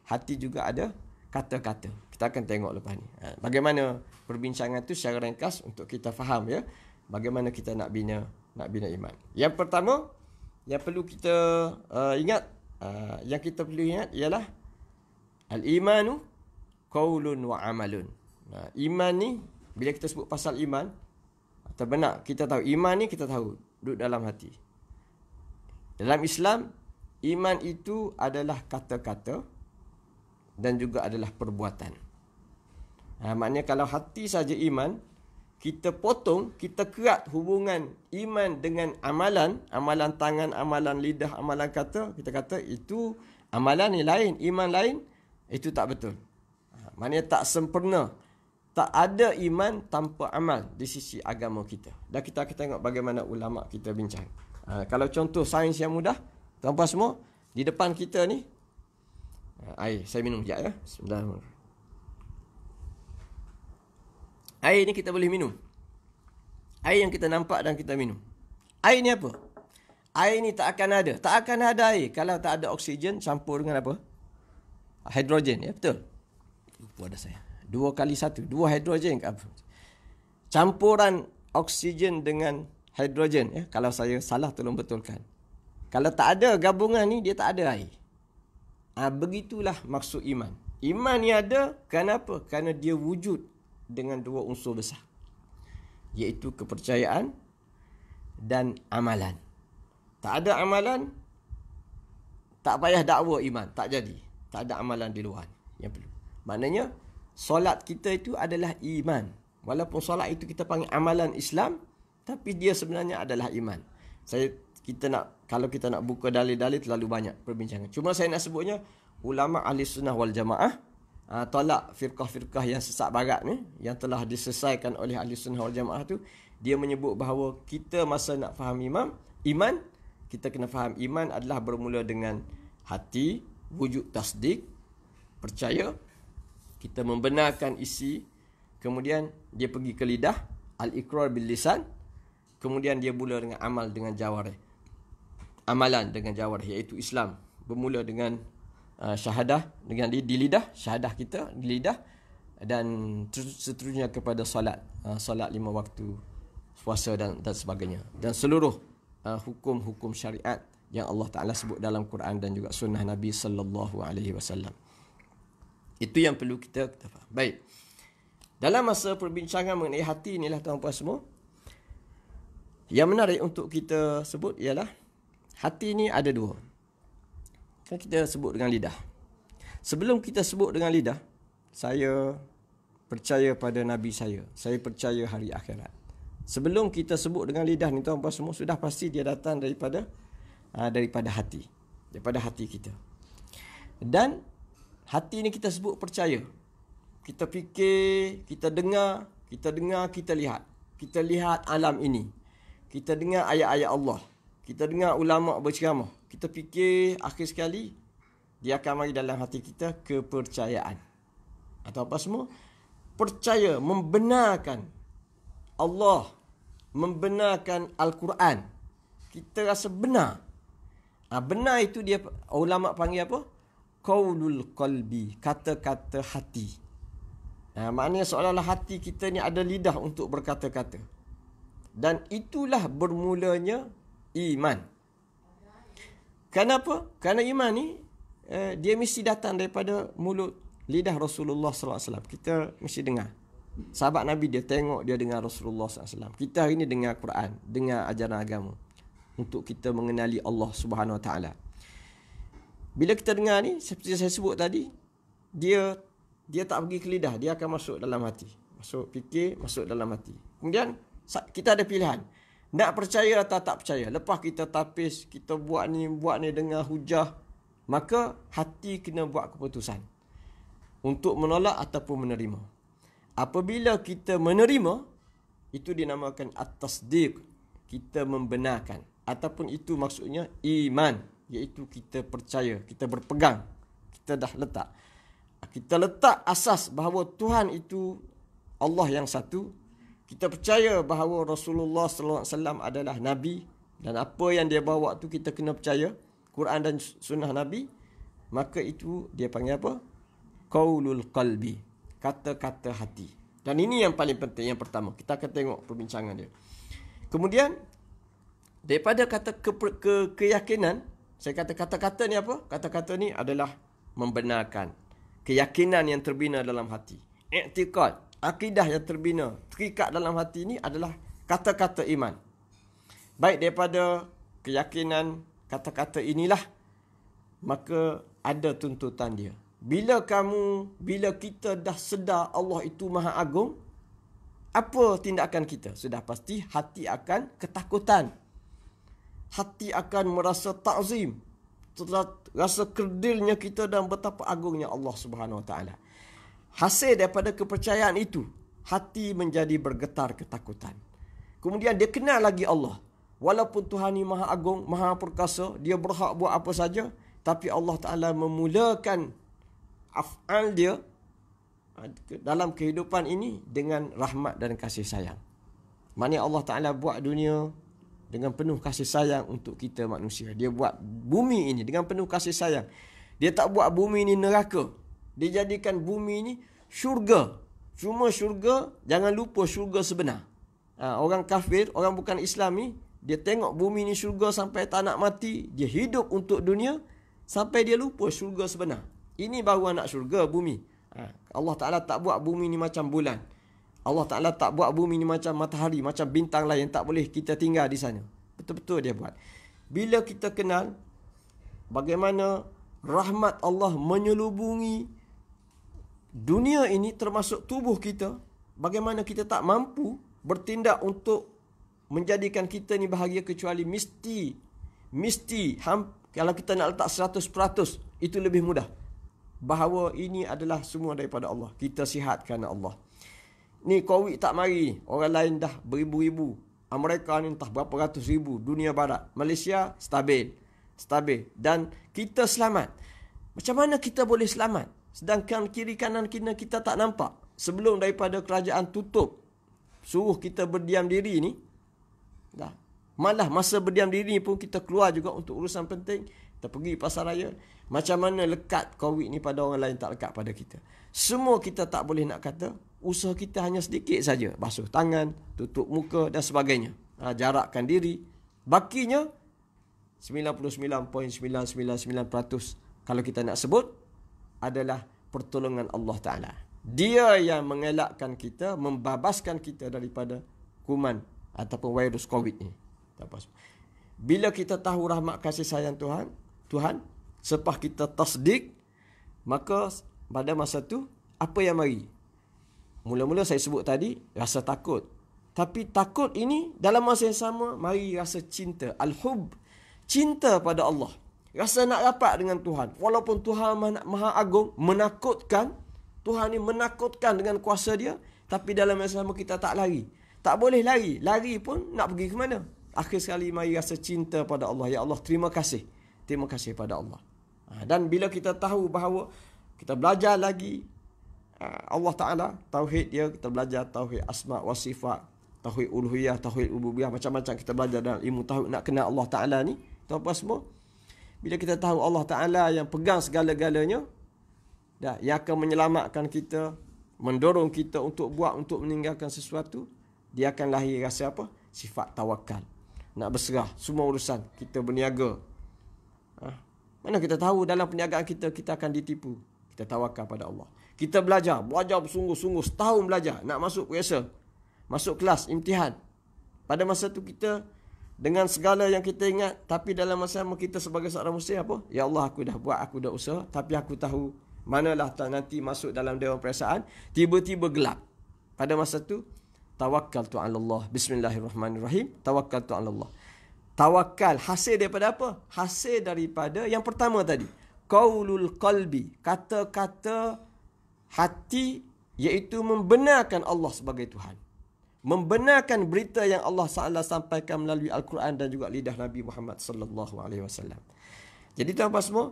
Hati juga ada kata-kata. Kita akan tengok lepas ni. Ha, bagaimana perbincangan tu secara ringkas untuk kita faham ya. Bagaimana kita nak bina nak bina iman. Yang pertama yang perlu kita uh, ingat uh, yang kita perlu ingat ialah al-imanu qaulun wa amalun. Nah, ha, iman ni bila kita sebut pasal iman atau benar kita tahu iman ni kita tahu duduk dalam hati. Dalam Islam, iman itu adalah kata-kata dan juga adalah perbuatan. Ha, maknanya kalau hati saja iman, kita potong, kita kerat hubungan iman dengan amalan, amalan tangan, amalan lidah, amalan kata, kita kata itu amalan yang lain, iman lain, itu tak betul. Ha, maknanya tak sempurna. Tak ada iman tanpa amal di sisi agama kita. Dan kita akan tengok bagaimana ulama kita bincang. Ha, kalau contoh sains yang mudah, tuan-tuan semua, di depan kita ni, ha, air, saya minum sekejap ya. Bismillahirrahmanirrahim. Air ni kita boleh minum. Air yang kita nampak dan kita minum. Air ni apa? Air ni tak akan ada. Tak akan ada air kalau tak ada oksigen campur dengan apa? Hidrogen, ya betul? Lupa ada saya. Dua kali satu. Dua hidrogen ke apa? Campuran oksigen dengan hidrogen ya kalau saya salah tolong betulkan kalau tak ada gabungan ni dia tak ada air ha, begitulah maksud iman iman ni ada kenapa Karena dia wujud dengan dua unsur besar iaitu kepercayaan dan amalan tak ada amalan tak payah dakwa iman tak jadi tak ada amalan di luar yang perlu maknanya solat kita itu adalah iman walaupun solat itu kita panggil amalan Islam tapi dia sebenarnya adalah iman. Saya kita nak kalau kita nak buka dalil-dalil terlalu banyak perbincangan. Cuma saya nak sebutnya ulama ahli sunnah wal jamaah uh, tolak firqah-firqah yang sesat barat ni yang telah diselesaikan oleh ahli sunnah wal jamaah tu dia menyebut bahawa kita masa nak faham imam iman kita kena faham iman adalah bermula dengan hati wujud tasdik percaya kita membenarkan isi kemudian dia pergi ke lidah al-iqrar bil lisan Kemudian dia mula dengan amal dengan jawar, Amalan dengan jawar, iaitu Islam Bermula dengan uh, syahadah dengan di, di lidah Syahadah kita di lidah Dan seterusnya kepada solat, uh, Salat lima waktu Puasa dan, dan sebagainya Dan seluruh uh, hukum-hukum syariat yang Allah Taala sebut dalam Quran dan juga sunnah Nabi sallallahu alaihi wasallam. Itu yang perlu kita, kita Baik. Dalam masa perbincangan mengenai hati inilah tuan-tuan semua, yang menarik untuk kita sebut ialah hati ni ada dua. Kan kita sebut dengan lidah. Sebelum kita sebut dengan lidah, saya percaya pada nabi saya. Saya percaya hari akhirat. Sebelum kita sebut dengan lidah ni tuan-tuan semua sudah pasti dia datang daripada ah, daripada hati. Daripada hati kita. Dan hati ni kita sebut percaya. Kita fikir, kita dengar, kita dengar, kita lihat. Kita lihat alam ini, kita dengar ayat-ayat Allah, kita dengar ulama berceramah, kita fikir akhir sekali dia akan mari dalam hati kita kepercayaan. Atau apa semua? Percaya, membenarkan Allah, membenarkan Al-Quran. Kita rasa benar. Ha, benar itu dia ulama panggil apa? Qawlul qalbi, kata-kata hati. Ha, maknanya seolah-olah hati kita ni ada lidah untuk berkata-kata dan itulah bermulanya iman. Kenapa? Karena iman ni eh, dia mesti datang daripada mulut lidah Rasulullah sallallahu alaihi wasallam. Kita mesti dengar. Sahabat Nabi dia tengok dia dengar Rasulullah sallallahu alaihi wasallam. Kita hari ni dengar Quran, dengar ajaran agama untuk kita mengenali Allah Subhanahu wa taala. Bila kita dengar ni seperti saya sebut tadi, dia dia tak pergi ke lidah, dia akan masuk dalam hati. Masuk fikir, masuk dalam hati. Kemudian kita ada pilihan. Nak percaya atau tak percaya. Lepas kita tapis, kita buat ni, buat ni dengan hujah. Maka hati kena buat keputusan. Untuk menolak ataupun menerima. Apabila kita menerima, itu dinamakan at-tasdiq. Kita membenarkan. Ataupun itu maksudnya iman. Iaitu kita percaya, kita berpegang. Kita dah letak. Kita letak asas bahawa Tuhan itu Allah yang satu, kita percaya bahawa Rasulullah sallallahu alaihi wasallam adalah nabi dan apa yang dia bawa tu kita kena percaya Quran dan sunnah nabi maka itu dia panggil apa qaulul qalbi kata-kata hati dan ini yang paling penting yang pertama kita akan tengok perbincangan dia kemudian daripada kata ke, ke keyakinan saya kata kata-kata ni apa kata-kata ni adalah membenarkan keyakinan yang terbina dalam hati i'tiqad akidah yang terbina, terikat dalam hati ini adalah kata-kata iman. Baik daripada keyakinan kata-kata inilah, maka ada tuntutan dia. Bila kamu, bila kita dah sedar Allah itu maha agung, apa tindakan kita? Sudah pasti hati akan ketakutan. Hati akan merasa takzim. Rasa kerdilnya kita dan betapa agungnya Allah Subhanahu Wa Taala. Hasil daripada kepercayaan itu, hati menjadi bergetar ketakutan. Kemudian dia kenal lagi Allah. Walaupun Tuhan ini maha agung, maha perkasa, dia berhak buat apa saja. Tapi Allah Ta'ala memulakan af'al dia ha, dalam kehidupan ini dengan rahmat dan kasih sayang. Maknanya Allah Ta'ala buat dunia dengan penuh kasih sayang untuk kita manusia. Dia buat bumi ini dengan penuh kasih sayang. Dia tak buat bumi ini neraka. Dijadikan bumi ni syurga. Cuma syurga, jangan lupa syurga sebenar. Ha, orang kafir, orang bukan Islam ni, dia tengok bumi ni syurga sampai tak nak mati. Dia hidup untuk dunia sampai dia lupa syurga sebenar. Ini baru anak syurga bumi. Ha, Allah Ta'ala tak buat bumi ni macam bulan. Allah Ta'ala tak buat bumi ni macam matahari, macam bintang lain tak boleh kita tinggal di sana. Betul-betul dia buat. Bila kita kenal bagaimana rahmat Allah menyelubungi dunia ini termasuk tubuh kita bagaimana kita tak mampu bertindak untuk menjadikan kita ni bahagia kecuali mesti mesti kalau kita nak letak 100% itu lebih mudah bahawa ini adalah semua daripada Allah kita sihat kerana Allah ni covid tak mari orang lain dah beribu-ribu Amerika ni entah berapa ratus ribu dunia barat Malaysia stabil stabil dan kita selamat macam mana kita boleh selamat Sedangkan kiri kanan kita, kita tak nampak. Sebelum daripada kerajaan tutup. Suruh kita berdiam diri ni. Dah. Malah masa berdiam diri pun kita keluar juga untuk urusan penting. Kita pergi pasar raya. Macam mana lekat COVID ni pada orang lain tak lekat pada kita. Semua kita tak boleh nak kata. Usaha kita hanya sedikit saja. Basuh tangan, tutup muka dan sebagainya. Ha, jarakkan diri. Bakinya 99.999% kalau kita nak sebut adalah pertolongan Allah Ta'ala. Dia yang mengelakkan kita, membabaskan kita daripada kuman ataupun virus COVID ni. Bila kita tahu rahmat kasih sayang Tuhan, Tuhan, sepah kita tasdik, maka pada masa tu, apa yang mari? Mula-mula saya sebut tadi, rasa takut. Tapi takut ini dalam masa yang sama mari rasa cinta al-hub cinta pada Allah Rasa nak rapat dengan Tuhan. Walaupun Tuhan maha, maha agung, menakutkan. Tuhan ni menakutkan dengan kuasa dia. Tapi dalam masa sama kita tak lari. Tak boleh lari. Lari pun nak pergi ke mana? Akhir sekali mari rasa cinta pada Allah. Ya Allah, terima kasih. Terima kasih pada Allah. Ha, dan bila kita tahu bahawa kita belajar lagi ha, Allah Ta'ala, Tauhid dia, kita belajar Tauhid Asma wa Sifat, Tauhid Uluhiyah, Tauhid Ububiyah, macam-macam kita belajar dalam ilmu Tauhid nak kenal Allah Ta'ala ni. Tahu apa semua? Bila kita tahu Allah Ta'ala yang pegang segala-galanya dah Yang akan menyelamatkan kita Mendorong kita untuk buat, untuk meninggalkan sesuatu Dia akan lahir rasa apa? Sifat tawakal Nak berserah semua urusan kita berniaga ha? Mana kita tahu dalam perniagaan kita, kita akan ditipu Kita tawakal pada Allah Kita belajar, belajar bersungguh-sungguh Setahun belajar, nak masuk perasa Masuk kelas, imtihan Pada masa tu kita dengan segala yang kita ingat tapi dalam masa sama kita sebagai seorang muslim apa ya Allah aku dah buat aku dah usaha tapi aku tahu manalah tak nanti masuk dalam dewan perasaan tiba-tiba gelap pada masa tu tawakkal tu Allah bismillahirrahmanirrahim Tawakkal tu Allah tawakal hasil daripada apa hasil daripada yang pertama tadi qaulul qalbi kata-kata hati iaitu membenarkan Allah sebagai Tuhan membenarkan berita yang Allah Taala sampaikan melalui Al-Quran dan juga lidah Nabi Muhammad sallallahu alaihi wasallam. Jadi tuan-tuan semua,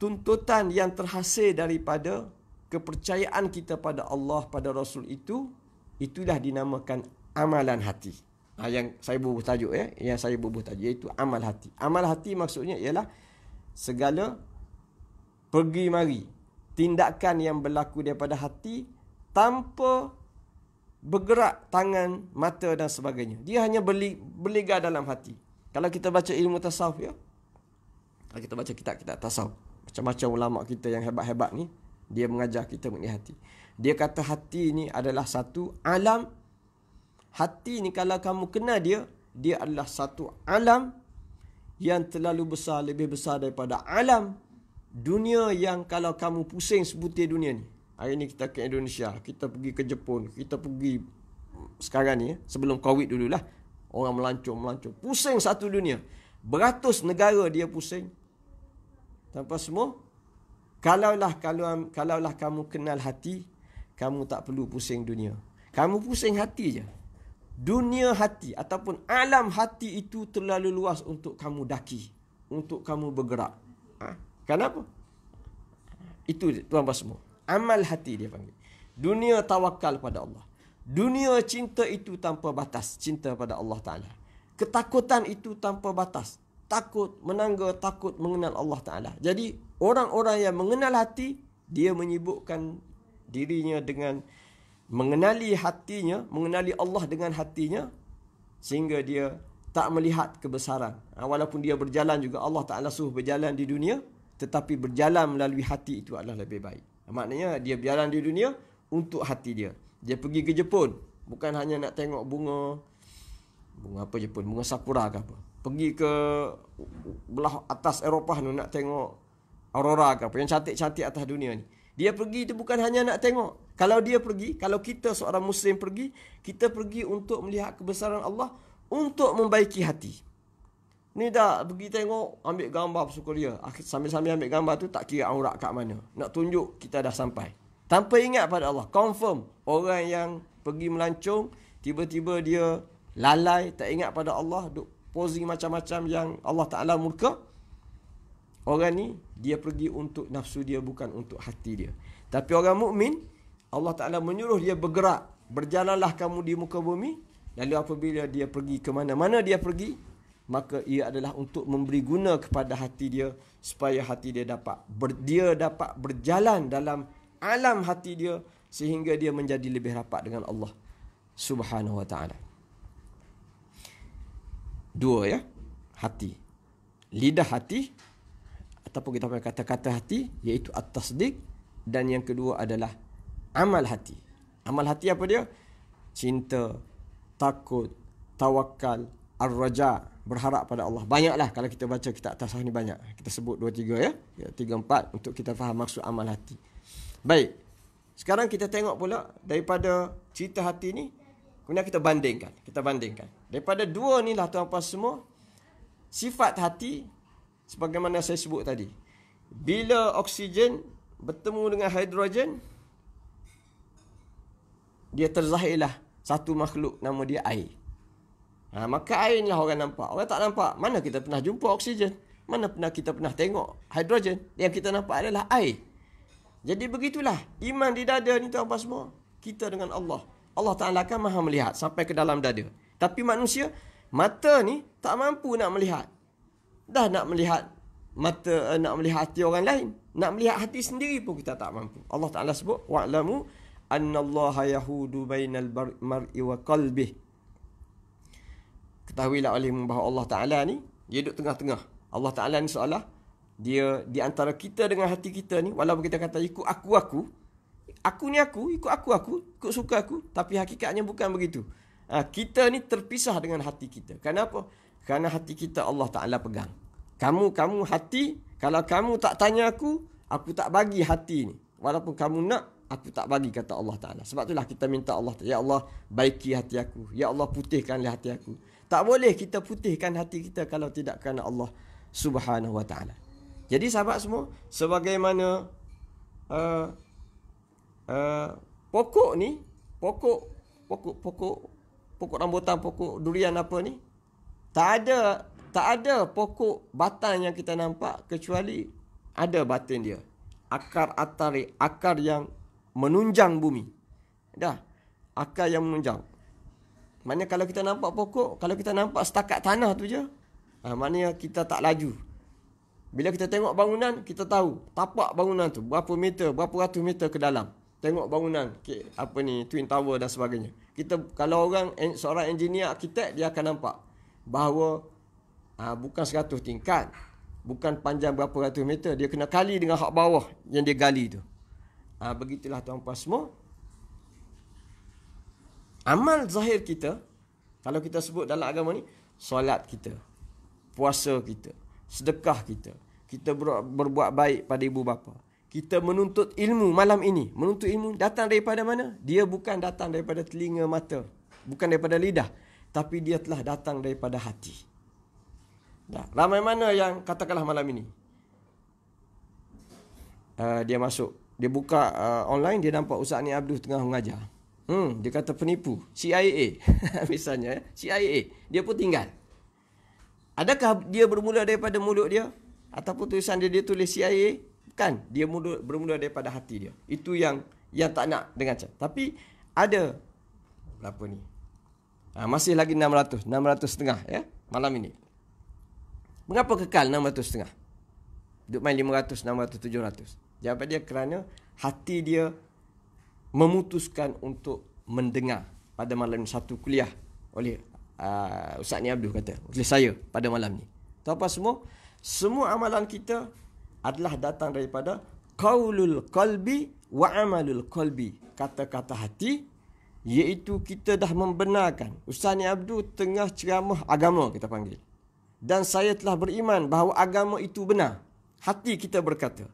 tuntutan yang terhasil daripada kepercayaan kita pada Allah pada Rasul itu itulah dinamakan amalan hati. Ha, yang saya bubuh tajuk ya, yang saya bubuh tajuk iaitu amal hati. Amal hati maksudnya ialah segala pergi mari tindakan yang berlaku daripada hati tanpa bergerak tangan, mata dan sebagainya. Dia hanya beli beliga dalam hati. Kalau kita baca ilmu tasawuf ya. Kalau kita baca kitab kita tasawuf, macam-macam ulama kita yang hebat-hebat ni, dia mengajar kita mengenai hati. Dia kata hati ni adalah satu alam. Hati ni kalau kamu kena dia, dia adalah satu alam yang terlalu besar, lebih besar daripada alam dunia yang kalau kamu pusing sebutir dunia ni, Hari ni kita ke Indonesia, kita pergi ke Jepun, kita pergi sekarang ni, sebelum Covid dululah. Orang melancong-melancong. Pusing satu dunia. Beratus negara dia pusing. Tanpa semua, kalaulah, kalau, kalaulah kamu kenal hati, kamu tak perlu pusing dunia. Kamu pusing hati je. Dunia hati ataupun alam hati itu terlalu luas untuk kamu daki. Untuk kamu bergerak. Ha? Kenapa? Itu tuan-tuan semua amal hati dia panggil. Dunia tawakal pada Allah. Dunia cinta itu tanpa batas cinta pada Allah Taala. Ketakutan itu tanpa batas. Takut menangga takut mengenal Allah Taala. Jadi orang-orang yang mengenal hati dia menyibukkan dirinya dengan mengenali hatinya, mengenali Allah dengan hatinya sehingga dia tak melihat kebesaran. Ha, walaupun dia berjalan juga Allah Taala suruh berjalan di dunia tetapi berjalan melalui hati itu adalah lebih baik. Maknanya dia berjalan di dunia untuk hati dia. Dia pergi ke Jepun bukan hanya nak tengok bunga bunga apa Jepun, bunga sakura ke apa. Pergi ke belah atas Eropah tu nak tengok aurora ke apa yang cantik-cantik atas dunia ni. Dia pergi itu bukan hanya nak tengok. Kalau dia pergi, kalau kita seorang muslim pergi, kita pergi untuk melihat kebesaran Allah untuk membaiki hati. Ni dah pergi tengok ambil gambar bersyukur dia. Sambil-sambil ambil gambar tu tak kira aurat kat mana. Nak tunjuk kita dah sampai. Tanpa ingat pada Allah. Confirm orang yang pergi melancong. Tiba-tiba dia lalai. Tak ingat pada Allah. Duk posing macam-macam yang Allah Ta'ala murka. Orang ni dia pergi untuk nafsu dia bukan untuk hati dia. Tapi orang mukmin Allah Ta'ala menyuruh dia bergerak. Berjalanlah kamu di muka bumi. Lalu apabila dia pergi ke mana-mana dia pergi maka ia adalah untuk memberi guna kepada hati dia supaya hati dia dapat ber, dia dapat berjalan dalam alam hati dia sehingga dia menjadi lebih rapat dengan Allah Subhanahu wa taala. Dua ya, hati. Lidah hati ataupun kita panggil kata-kata hati iaitu at-tasdiq dan yang kedua adalah amal hati. Amal hati apa dia? Cinta, takut, tawakal, ar-raja' berharap pada Allah. Banyaklah kalau kita baca kitab tasawuf ni banyak. Kita sebut dua tiga ya. ya. Tiga empat untuk kita faham maksud amal hati. Baik. Sekarang kita tengok pula daripada cerita hati ni. Kemudian kita bandingkan. Kita bandingkan. Daripada dua ni lah tuan puan semua. Sifat hati. Sebagaimana saya sebut tadi. Bila oksigen bertemu dengan hidrogen. Dia terzahirlah satu makhluk nama dia air. Ha, maka air inilah orang nampak. Orang tak nampak. Mana kita pernah jumpa oksigen? Mana pernah kita pernah tengok hidrogen? Yang kita nampak adalah air. Jadi begitulah. Iman di dada ni tuan puan semua. Kita dengan Allah. Allah Ta'ala kan maha melihat sampai ke dalam dada. Tapi manusia, mata ni tak mampu nak melihat. Dah nak melihat mata, eh, nak melihat hati orang lain. Nak melihat hati sendiri pun kita tak mampu. Allah Ta'ala sebut, Wa'lamu anna allaha yahudu bainal mar'i wa qalbih tahwilah oleh bahawa Allah Ta'ala ni Dia duduk tengah-tengah Allah Ta'ala ni seolah Dia di antara kita dengan hati kita ni Walaupun kita kata ikut aku-aku Aku ni aku, ikut aku-aku Ikut suka aku Tapi hakikatnya bukan begitu ha, Kita ni terpisah dengan hati kita Kenapa? Kerana hati kita Allah Ta'ala pegang Kamu-kamu hati Kalau kamu tak tanya aku Aku tak bagi hati ni Walaupun kamu nak Aku tak bagi kata Allah Ta'ala Sebab itulah kita minta Allah Ya Allah baiki hati aku Ya Allah putihkanlah hati aku tak boleh kita putihkan hati kita kalau tidak kerana Allah Subhanahu Wa Taala. Jadi sahabat semua, sebagaimana uh, uh, pokok ni, pokok pokok pokok pokok rambutan, pokok durian apa ni, tak ada tak ada pokok batang yang kita nampak kecuali ada batang dia. Akar atari, akar yang menunjang bumi. Dah. Akar yang menunjang. Maknanya kalau kita nampak pokok, kalau kita nampak setakat tanah tu je, ha, maknanya kita tak laju. Bila kita tengok bangunan, kita tahu tapak bangunan tu berapa meter, berapa ratus meter ke dalam. Tengok bangunan, okay, apa ni, twin tower dan sebagainya. Kita kalau orang seorang engineer arkitek dia akan nampak bahawa ha, bukan 100 tingkat, bukan panjang berapa ratus meter, dia kena kali dengan hak bawah yang dia gali tu. ha, begitulah tuan-tuan semua. Amal zahir kita Kalau kita sebut dalam agama ni Solat kita Puasa kita Sedekah kita Kita ber- berbuat baik pada ibu bapa Kita menuntut ilmu malam ini Menuntut ilmu datang daripada mana? Dia bukan datang daripada telinga mata Bukan daripada lidah Tapi dia telah datang daripada hati Dah. Ramai mana yang katakanlah malam ini uh, Dia masuk Dia buka uh, online Dia nampak Ustaz Ni Abdul tengah mengajar Hmm, dia kata penipu. CIA. Misalnya, eh. CIA. Dia pun tinggal. Adakah dia bermula daripada mulut dia? Ataupun tulisan dia, dia tulis CIA? Bukan. Dia bermula daripada hati dia. Itu yang yang tak nak dengan cara. Tapi, ada. Berapa ni? Ha, masih lagi 600. 600 setengah ya. Malam ini. Mengapa kekal 600 setengah? Duduk main 500, 600, 700. Jawapan dia kerana hati dia memutuskan untuk mendengar pada malam satu kuliah oleh uh, Ustaz ni Abdul kata oleh saya pada malam ni tahu apa semua semua amalan kita adalah datang daripada qaulul qalbi wa amalul qalbi kata-kata hati iaitu kita dah membenarkan Ustaz ni Abdul tengah ceramah agama kita panggil dan saya telah beriman bahawa agama itu benar hati kita berkata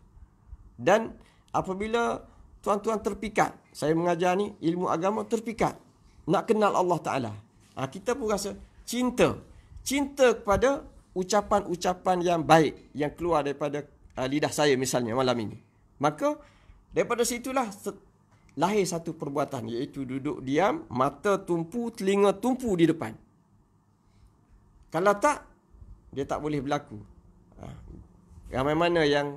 dan apabila tuan-tuan terpikat. Saya mengajar ni ilmu agama terpikat. Nak kenal Allah Ta'ala. Ha, kita pun rasa cinta. Cinta kepada ucapan-ucapan yang baik yang keluar daripada uh, lidah saya misalnya malam ini. Maka daripada situlah lahir satu perbuatan iaitu duduk diam, mata tumpu, telinga tumpu di depan. Kalau tak, dia tak boleh berlaku. Ha, ramai mana yang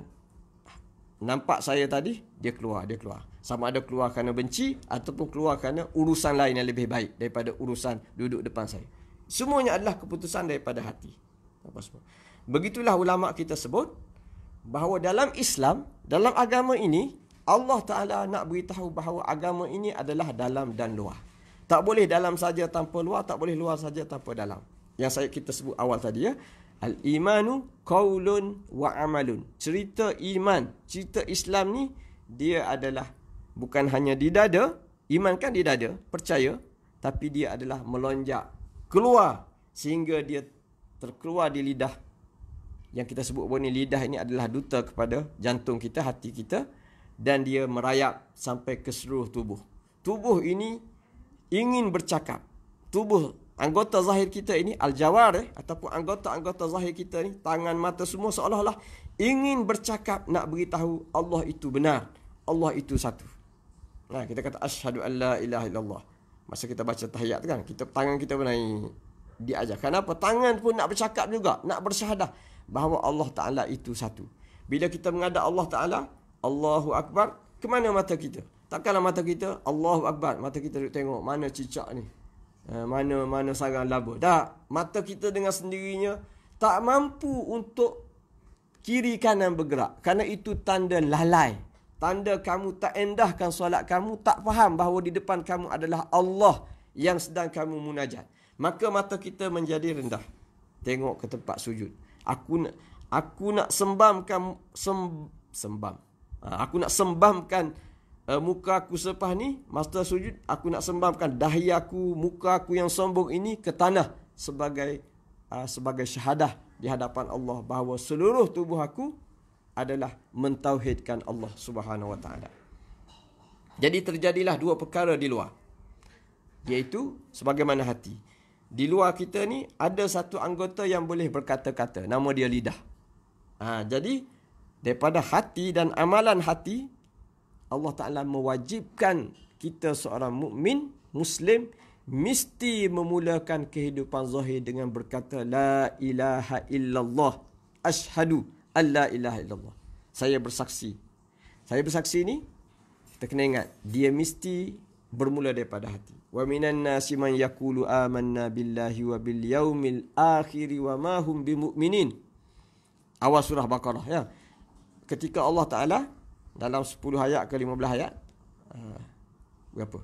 nampak saya tadi, dia keluar, dia keluar. Sama ada keluar kerana benci ataupun keluar kerana urusan lain yang lebih baik daripada urusan duduk depan saya. Semuanya adalah keputusan daripada hati. Apa Begitulah ulama kita sebut bahawa dalam Islam, dalam agama ini, Allah Taala nak beritahu bahawa agama ini adalah dalam dan luar. Tak boleh dalam saja tanpa luar, tak boleh luar saja tanpa dalam. Yang saya kita sebut awal tadi ya, al-imanu qaulun wa amalun. Cerita iman, cerita Islam ni dia adalah bukan hanya di dada, iman kan di dada, percaya, tapi dia adalah melonjak keluar sehingga dia terkeluar di lidah. Yang kita sebut bahawa ni lidah ini adalah duta kepada jantung kita, hati kita dan dia merayap sampai ke seluruh tubuh. Tubuh ini ingin bercakap. Tubuh anggota zahir kita ini al-jawar eh, ataupun anggota-anggota zahir kita ini tangan mata semua seolah-olah ingin bercakap nak beritahu Allah itu benar Allah itu satu. Nah, kita kata asyhadu alla ilaha illallah. Masa kita baca tahiyat kan, kita tangan kita pun naik. Diajar. Kenapa? Tangan pun nak bercakap juga. Nak bersyahadah. Bahawa Allah Ta'ala itu satu. Bila kita mengada Allah Ta'ala, Allahu Akbar, ke mana mata kita? Takkanlah mata kita, Allahu Akbar. Mata kita duduk tengok mana cicak ni. Eh, mana mana sarang laba. Tak. Mata kita dengan sendirinya tak mampu untuk kiri kanan bergerak. Karena itu tanda lalai tanda kamu tak endahkan solat kamu tak faham bahawa di depan kamu adalah Allah yang sedang kamu munajat maka mata kita menjadi rendah tengok ke tempat sujud aku nak aku nak sembamkan sem, sembam ha, aku nak sembamkan uh, muka aku sepah ni masa sujud aku nak sembamkan dahi aku muka aku yang sombong ini ke tanah sebagai uh, sebagai syahadah di hadapan Allah bahawa seluruh tubuh aku adalah mentauhidkan Allah Subhanahu Wa Taala. Jadi terjadilah dua perkara di luar. Iaitu sebagaimana hati. Di luar kita ni ada satu anggota yang boleh berkata-kata. Nama dia lidah. Ha, jadi daripada hati dan amalan hati Allah Taala mewajibkan kita seorang mukmin muslim mesti memulakan kehidupan zahir dengan berkata la ilaha illallah ashadu Allah ilaha illallah. Saya bersaksi. Saya bersaksi ni, kita kena ingat, dia mesti bermula daripada hati. Wa minan nasi man yakulu amanna billahi wa bil yaumil akhiri wa mahum bimu'minin. Awal surah Baqarah. Ya. Ketika Allah Ta'ala dalam 10 ayat ke 15 ayat. Ah, berapa?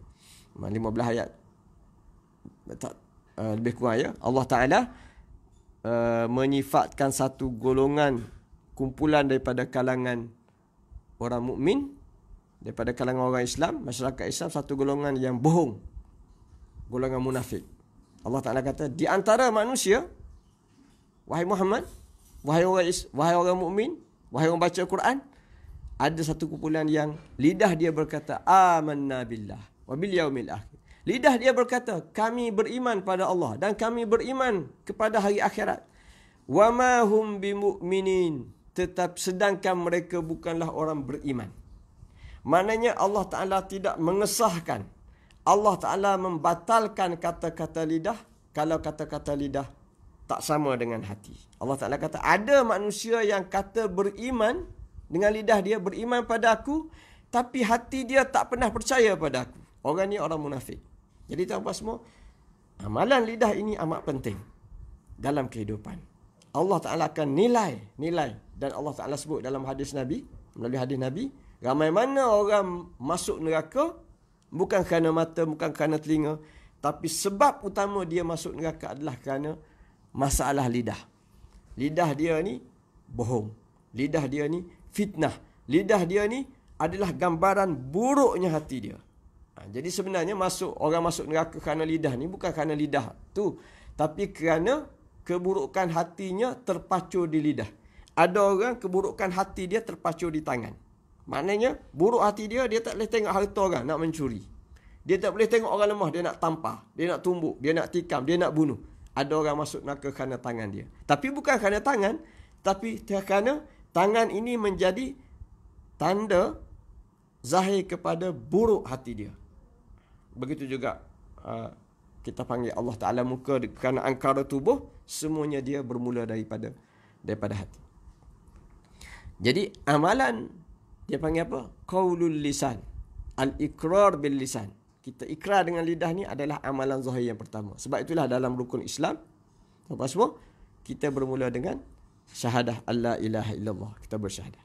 15 ayat. Tak, ah, lebih kurang ya. Allah Ta'ala uh, menyifatkan satu golongan kumpulan daripada kalangan orang mukmin daripada kalangan orang Islam masyarakat Islam satu golongan yang bohong golongan munafik Allah Taala kata di antara manusia wahai Muhammad wahai orang wahai orang mukmin wahai orang baca Quran ada satu kumpulan yang lidah dia berkata amanna billah wa bil yaumil akhir lidah dia berkata kami beriman pada Allah dan kami beriman kepada hari akhirat wa ma hum bimumin tetapi sedangkan mereka bukanlah orang beriman. Maknanya Allah Ta'ala tidak mengesahkan. Allah Ta'ala membatalkan kata-kata lidah kalau kata-kata lidah tak sama dengan hati. Allah Ta'ala kata ada manusia yang kata beriman dengan lidah dia beriman pada aku tapi hati dia tak pernah percaya pada aku. Orang ni orang munafik. Jadi tuan-tuan semua, amalan lidah ini amat penting dalam kehidupan. Allah Ta'ala akan nilai, nilai dan Allah Taala sebut dalam hadis Nabi melalui hadis Nabi ramai mana orang masuk neraka bukan kerana mata bukan kerana telinga tapi sebab utama dia masuk neraka adalah kerana masalah lidah lidah dia ni bohong lidah dia ni fitnah lidah dia ni adalah gambaran buruknya hati dia ha, jadi sebenarnya masuk orang masuk neraka kerana lidah ni bukan kerana lidah tu tapi kerana keburukan hatinya terpacu di lidah ada orang keburukan hati dia terpacu di tangan. Maknanya buruk hati dia dia tak boleh tengok harta orang nak mencuri. Dia tak boleh tengok orang lemah dia nak tampar, dia nak tumbuk, dia nak tikam, dia nak bunuh. Ada orang masuk neraka kerana tangan dia. Tapi bukan kerana tangan, tapi kerana tangan ini menjadi tanda zahir kepada buruk hati dia. Begitu juga ah, kita panggil Allah Taala muka kerana angkara tubuh semuanya dia bermula daripada daripada hati. Jadi amalan dia panggil apa? Qaulul lisan. Al-iqrar bil lisan. Kita ikrar dengan lidah ni adalah amalan zahir yang pertama. Sebab itulah dalam rukun Islam apa semua kita bermula dengan syahadah Allah ilaha illallah. Kita bersyahadah.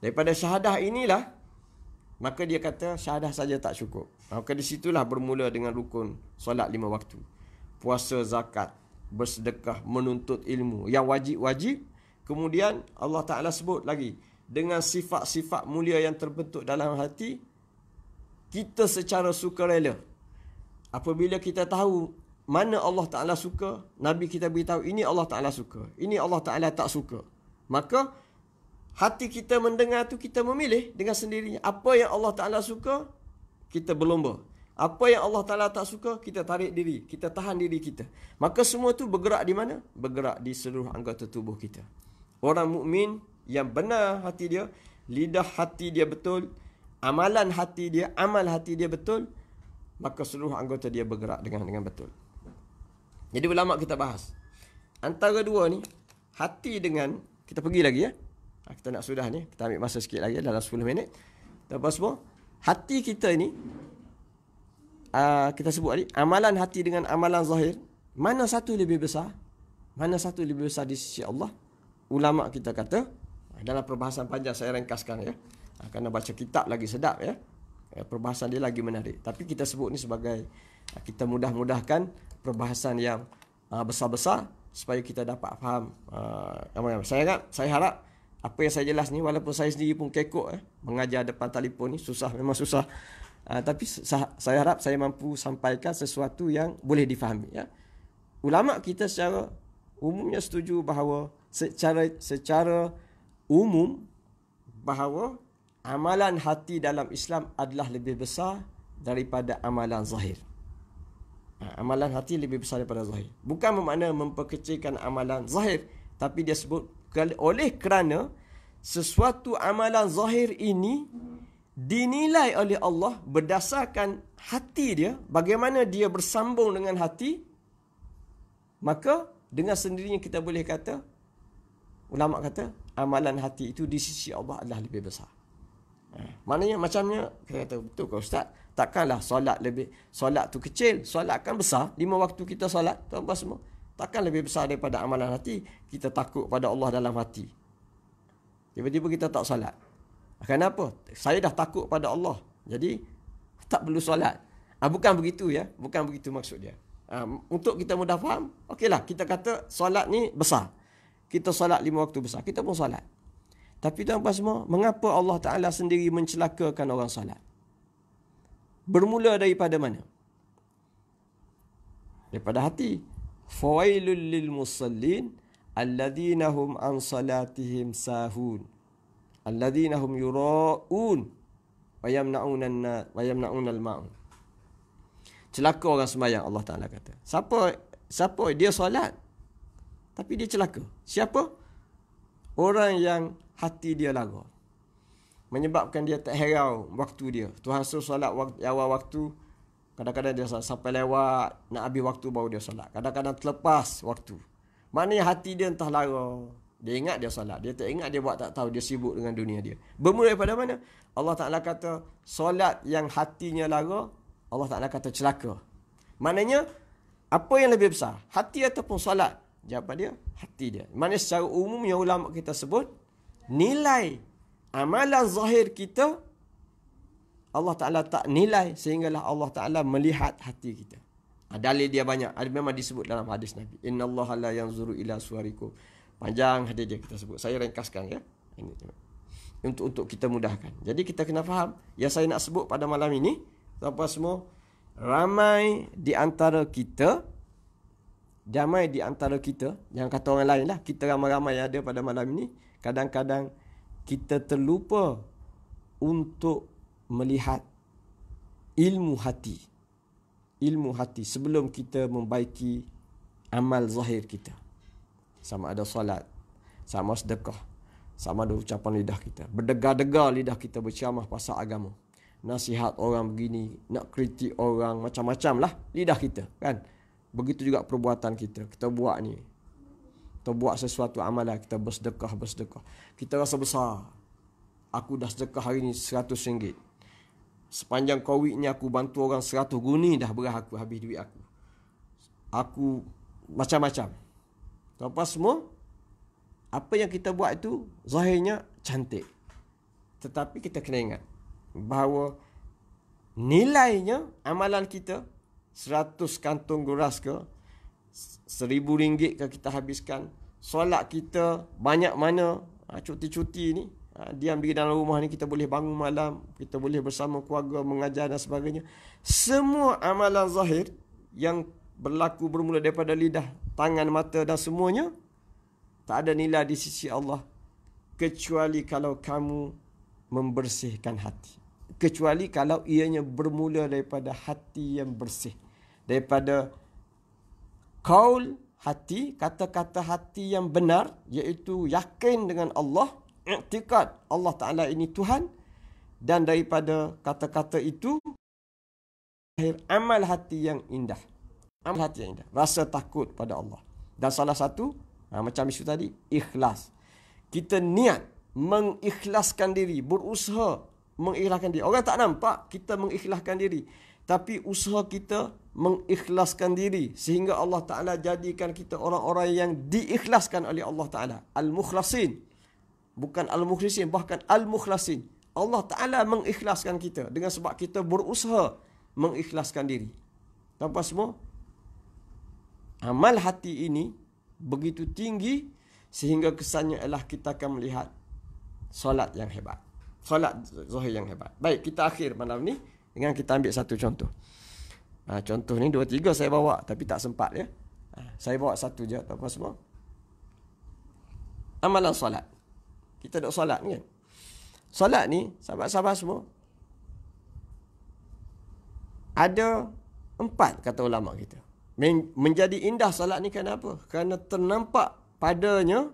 Daripada syahadah inilah maka dia kata syahadah saja tak cukup. Maka di situlah bermula dengan rukun solat lima waktu. Puasa zakat, bersedekah, menuntut ilmu yang wajib-wajib Kemudian Allah Ta'ala sebut lagi Dengan sifat-sifat mulia yang terbentuk dalam hati Kita secara sukarela Apabila kita tahu mana Allah Ta'ala suka Nabi kita beritahu ini Allah Ta'ala suka Ini Allah Ta'ala tak suka Maka hati kita mendengar tu kita memilih dengan sendirinya Apa yang Allah Ta'ala suka Kita berlomba apa yang Allah Ta'ala tak suka, kita tarik diri. Kita tahan diri kita. Maka semua tu bergerak di mana? Bergerak di seluruh anggota tubuh kita orang mukmin yang benar hati dia, lidah hati dia betul, amalan hati dia, amal hati dia betul, maka seluruh anggota dia bergerak dengan dengan betul. Jadi ulama kita bahas. Antara dua ni, hati dengan kita pergi lagi ya. Ah, kita nak sudah ni, kita ambil masa sikit lagi dalam 10 minit. Lepas semua, hati kita ni Uh, kita sebut tadi amalan hati dengan amalan zahir mana satu lebih besar mana satu lebih besar di sisi Allah ulama kita kata dalam perbahasan panjang saya ringkaskan ya. Ha, baca kitab lagi sedap ya. Eh, perbahasan dia lagi menarik. Tapi kita sebut ni sebagai ah, kita mudah-mudahkan perbahasan yang ah, besar-besar supaya kita dapat faham. Uh, saya ingat, saya harap apa yang saya jelas ni walaupun saya sendiri pun kekok eh, mengajar depan telefon ni susah memang susah. Uh, tapi saya harap saya mampu sampaikan sesuatu yang boleh difahami ya. Ulama kita secara umumnya setuju bahawa secara secara umum bahawa amalan hati dalam Islam adalah lebih besar daripada amalan zahir. Ha, amalan hati lebih besar daripada zahir. Bukan bermakna memperkecilkan amalan zahir, tapi dia sebut oleh kerana sesuatu amalan zahir ini dinilai oleh Allah berdasarkan hati dia, bagaimana dia bersambung dengan hati, maka dengan sendirinya kita boleh kata ulama kata amalan hati itu di sisi Allah adalah lebih besar. Ha. Maknanya macamnya saya kata betul ke ustaz? Takkanlah solat lebih solat tu kecil, solat kan besar. Lima waktu kita solat, tuan-tuan semua, takkan lebih besar daripada amalan hati kita takut pada Allah dalam hati. Tiba-tiba kita tak solat. Kenapa? Saya dah takut pada Allah. Jadi tak perlu solat. Ah bukan begitu ya, bukan begitu maksud dia. Ha, untuk kita mudah faham, okeylah kita kata solat ni besar kita salat lima waktu besar. Kita pun salat, Tapi tuan-tuan semua, mengapa Allah Ta'ala sendiri mencelakakan orang salat? Bermula daripada mana? Daripada hati. Fawailul lil musallin alladhinahum an salatihim sahun. Alladhinahum yura'un wa yamna'un al-ma'un. Celaka orang sembahyang Allah Ta'ala kata. Siapa siapa dia salat. Tapi dia celaka. Siapa? Orang yang hati dia lara. Menyebabkan dia tak herau waktu dia. Tuhan suruh solat waktu, awal waktu. Kadang-kadang dia sampai lewat. Nak habis waktu baru dia solat. Kadang-kadang terlepas waktu. Mana hati dia entah lara. Dia ingat dia solat. Dia tak ingat dia buat tak tahu. Dia sibuk dengan dunia dia. Bermula daripada mana? Allah Ta'ala kata solat yang hatinya lara. Allah Ta'ala kata celaka. Maknanya apa yang lebih besar? Hati ataupun solat? Jawapan dia hati dia. Maknanya secara yang ulama kita sebut nilai amalan zahir kita Allah Ta'ala tak nilai sehinggalah Allah Ta'ala melihat hati kita. Ah, dalil dia banyak. ada Memang disebut dalam hadis Nabi. Inna Allah la yang ila suariku. Panjang hadis dia kita sebut. Saya ringkaskan ya. Ini. Untuk untuk kita mudahkan. Jadi kita kena faham. Yang saya nak sebut pada malam ini. Sampai semua. Ramai di antara kita jamai di antara kita yang kata orang lain lah kita ramai-ramai ada pada malam ini kadang-kadang kita terlupa untuk melihat ilmu hati ilmu hati sebelum kita membaiki amal zahir kita sama ada salat sama sedekah sama ada ucapan lidah kita berdegar-degar lidah kita berceramah pasal agama nasihat orang begini nak kritik orang macam-macam lah lidah kita kan Begitu juga perbuatan kita. Kita buat ni. Kita buat sesuatu amalan. Lah. Kita bersedekah, bersedekah. Kita rasa besar. Aku dah sedekah hari ni seratus ringgit. Sepanjang COVID ni aku bantu orang seratus guni dah berah aku. Habis duit aku. Aku macam-macam. Lepas semua, apa yang kita buat itu zahirnya cantik. Tetapi kita kena ingat bahawa nilainya amalan kita seratus kantung guras ke seribu ringgit ke kita habiskan solat kita banyak mana ha, cuti-cuti ni ha, diam diri dalam rumah ni kita boleh bangun malam kita boleh bersama keluarga mengajar dan sebagainya semua amalan zahir yang berlaku bermula daripada lidah tangan mata dan semuanya tak ada nilai di sisi Allah kecuali kalau kamu membersihkan hati kecuali kalau ianya bermula daripada hati yang bersih daripada kaul hati kata-kata hati yang benar iaitu yakin dengan Allah i'tikad Allah Taala ini Tuhan dan daripada kata-kata itu lahir amal hati yang indah amal hati yang indah rasa takut pada Allah dan salah satu ha, macam isu tadi ikhlas kita niat mengikhlaskan diri berusaha mengikhlaskan diri. Orang tak nampak kita mengikhlaskan diri. Tapi usaha kita mengikhlaskan diri sehingga Allah Taala jadikan kita orang-orang yang diikhlaskan oleh Allah Taala, al-mukhlasin. Bukan al-mukhlisin, bahkan al-mukhlasin. Allah Taala mengikhlaskan kita dengan sebab kita berusaha mengikhlaskan diri. Tanpa semua amal hati ini begitu tinggi sehingga kesannya ialah kita akan melihat solat yang hebat solat Zohir yang hebat. Baik, kita akhir malam ni dengan kita ambil satu contoh. Ha, contoh ni dua tiga saya bawa tapi tak sempat ya. Ha, saya bawa satu je tak apa semua. Amalan solat. Kita duk solat ni kan. Solat ni sahabat-sahabat semua ada empat kata ulama kita. Men- menjadi indah solat ni kenapa? Kerana ternampak padanya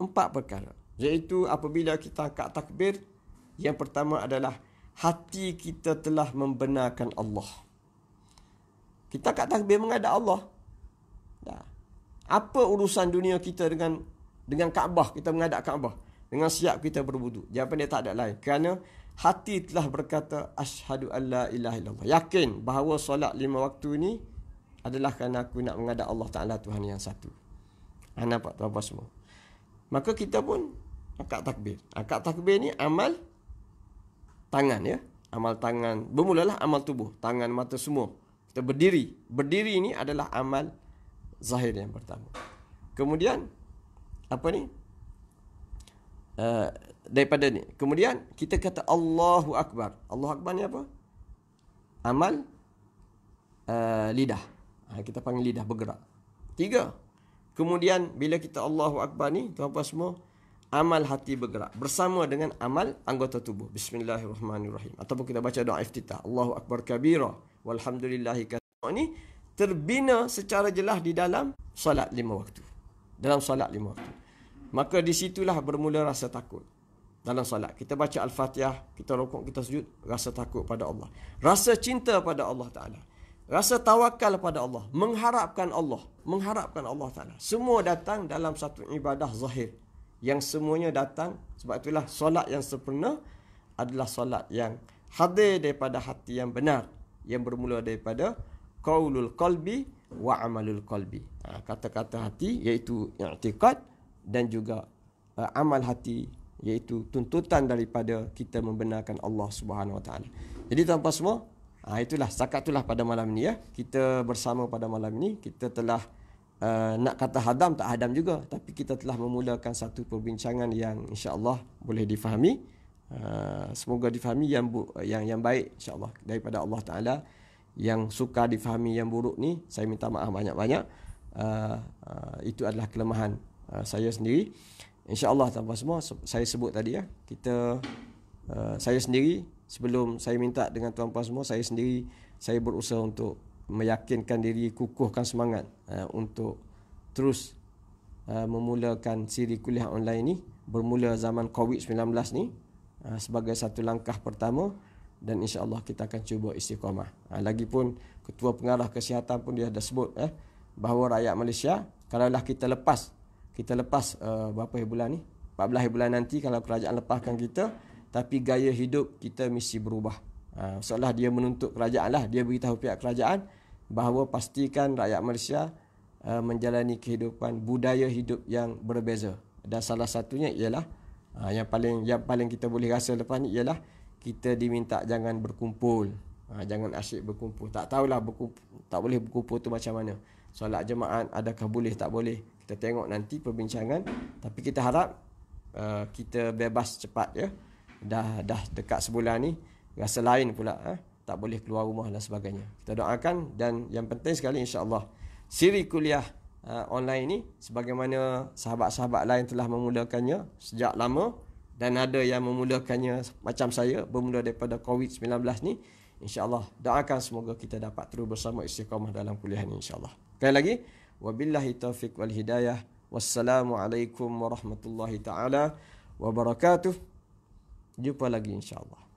empat perkara iaitu apabila kita angkat takbir yang pertama adalah hati kita telah membenarkan Allah kita angkat takbir mengada Allah dah apa urusan dunia kita dengan dengan Kaabah kita mengadak Kaabah dengan siap kita berwuduk jawapan dia tak ada lain kerana hati telah berkata asyhadu alla ilaha illallah yakin bahawa solat lima waktu ini adalah kerana aku nak mengada Allah Taala Tuhan yang satu. Ha nampak tuan-tuan semua. Maka kita pun akad takbir. Akad takbir ni amal tangan ya. Amal tangan bermulalah amal tubuh, tangan mata semua. Kita berdiri. Berdiri ni adalah amal zahir yang pertama. Kemudian apa ni? Uh, daripada ni. Kemudian kita kata Allahu Akbar. Allahu Akbar ni apa? Amal uh, lidah. Ha, kita panggil lidah bergerak. Tiga. Kemudian bila kita Allahu Akbar ni, tuan-tuan semua, amal hati bergerak bersama dengan amal anggota tubuh. Bismillahirrahmanirrahim. Ataupun kita baca doa iftitah. Allahu Akbar Kabira. Walhamdulillahi kata. Ini terbina secara jelas di dalam solat lima waktu. Dalam solat lima waktu. Maka di situlah bermula rasa takut. Dalam solat. Kita baca Al-Fatihah. Kita rukuk. kita sujud. Rasa takut pada Allah. Rasa cinta pada Allah Ta'ala. Rasa tawakal pada Allah. Mengharapkan Allah. Mengharapkan Allah Ta'ala. Semua datang dalam satu ibadah zahir yang semuanya datang sebab itulah solat yang sempurna adalah solat yang hadir daripada hati yang benar yang bermula daripada qaulul qalbi wa amalul qalbi ha, kata-kata hati iaitu i'tiqad dan juga uh, amal hati iaitu tuntutan daripada kita membenarkan Allah Subhanahu Wa Taala. Jadi tuan-tuan semua, ha, itulah setakat itulah pada malam ini ya. Kita bersama pada malam ini kita telah uh, nak kata hadam tak hadam juga tapi kita telah memulakan satu perbincangan yang insya-Allah boleh difahami uh, semoga difahami yang bu- yang yang baik insya-Allah daripada Allah Taala yang suka difahami yang buruk ni saya minta maaf banyak-banyak uh, uh, itu adalah kelemahan uh, saya sendiri insya-Allah tanpa semua saya sebut tadi ya kita uh, saya sendiri sebelum saya minta dengan tuan-tuan semua saya sendiri saya berusaha untuk meyakinkan diri, kukuhkan semangat eh, untuk terus eh, memulakan siri kuliah online ini bermula zaman COVID-19 ni eh, sebagai satu langkah pertama dan insyaAllah kita akan cuba istiqamah. Lagipun Ketua Pengarah Kesihatan pun dia dah sebut eh, bahawa rakyat Malaysia kalaulah kita lepas kita lepas uh, berapa bulan ni? 14 bulan nanti kalau kerajaan lepaskan kita tapi gaya hidup kita mesti berubah. Uh, seolah dia menuntut kerajaan lah. Dia beritahu pihak kerajaan bahawa pastikan rakyat Malaysia eh, menjalani kehidupan budaya hidup yang berbeza dan salah satunya ialah eh, yang paling yang paling kita boleh rasa lepas ni ialah kita diminta jangan berkumpul eh, jangan asyik berkumpul tak tahulah berkumpul, tak boleh berkumpul tu macam mana solat jemaat adakah boleh tak boleh kita tengok nanti perbincangan tapi kita harap kita bebas cepat ya dah dah dekat sebulan ni rasa lain pula eh? tak boleh keluar rumah dan sebagainya. Kita doakan dan yang penting sekali insya-Allah siri kuliah uh, online ini sebagaimana sahabat-sahabat lain telah memulakannya sejak lama dan ada yang memulakannya macam saya bermula daripada COVID-19 ni insya-Allah doakan semoga kita dapat terus bersama istiqamah dalam kuliah ini insya-Allah. Sekali lagi wabillahi taufik wal hidayah wassalamualaikum warahmatullahi taala wabarakatuh. Jumpa lagi insya-Allah.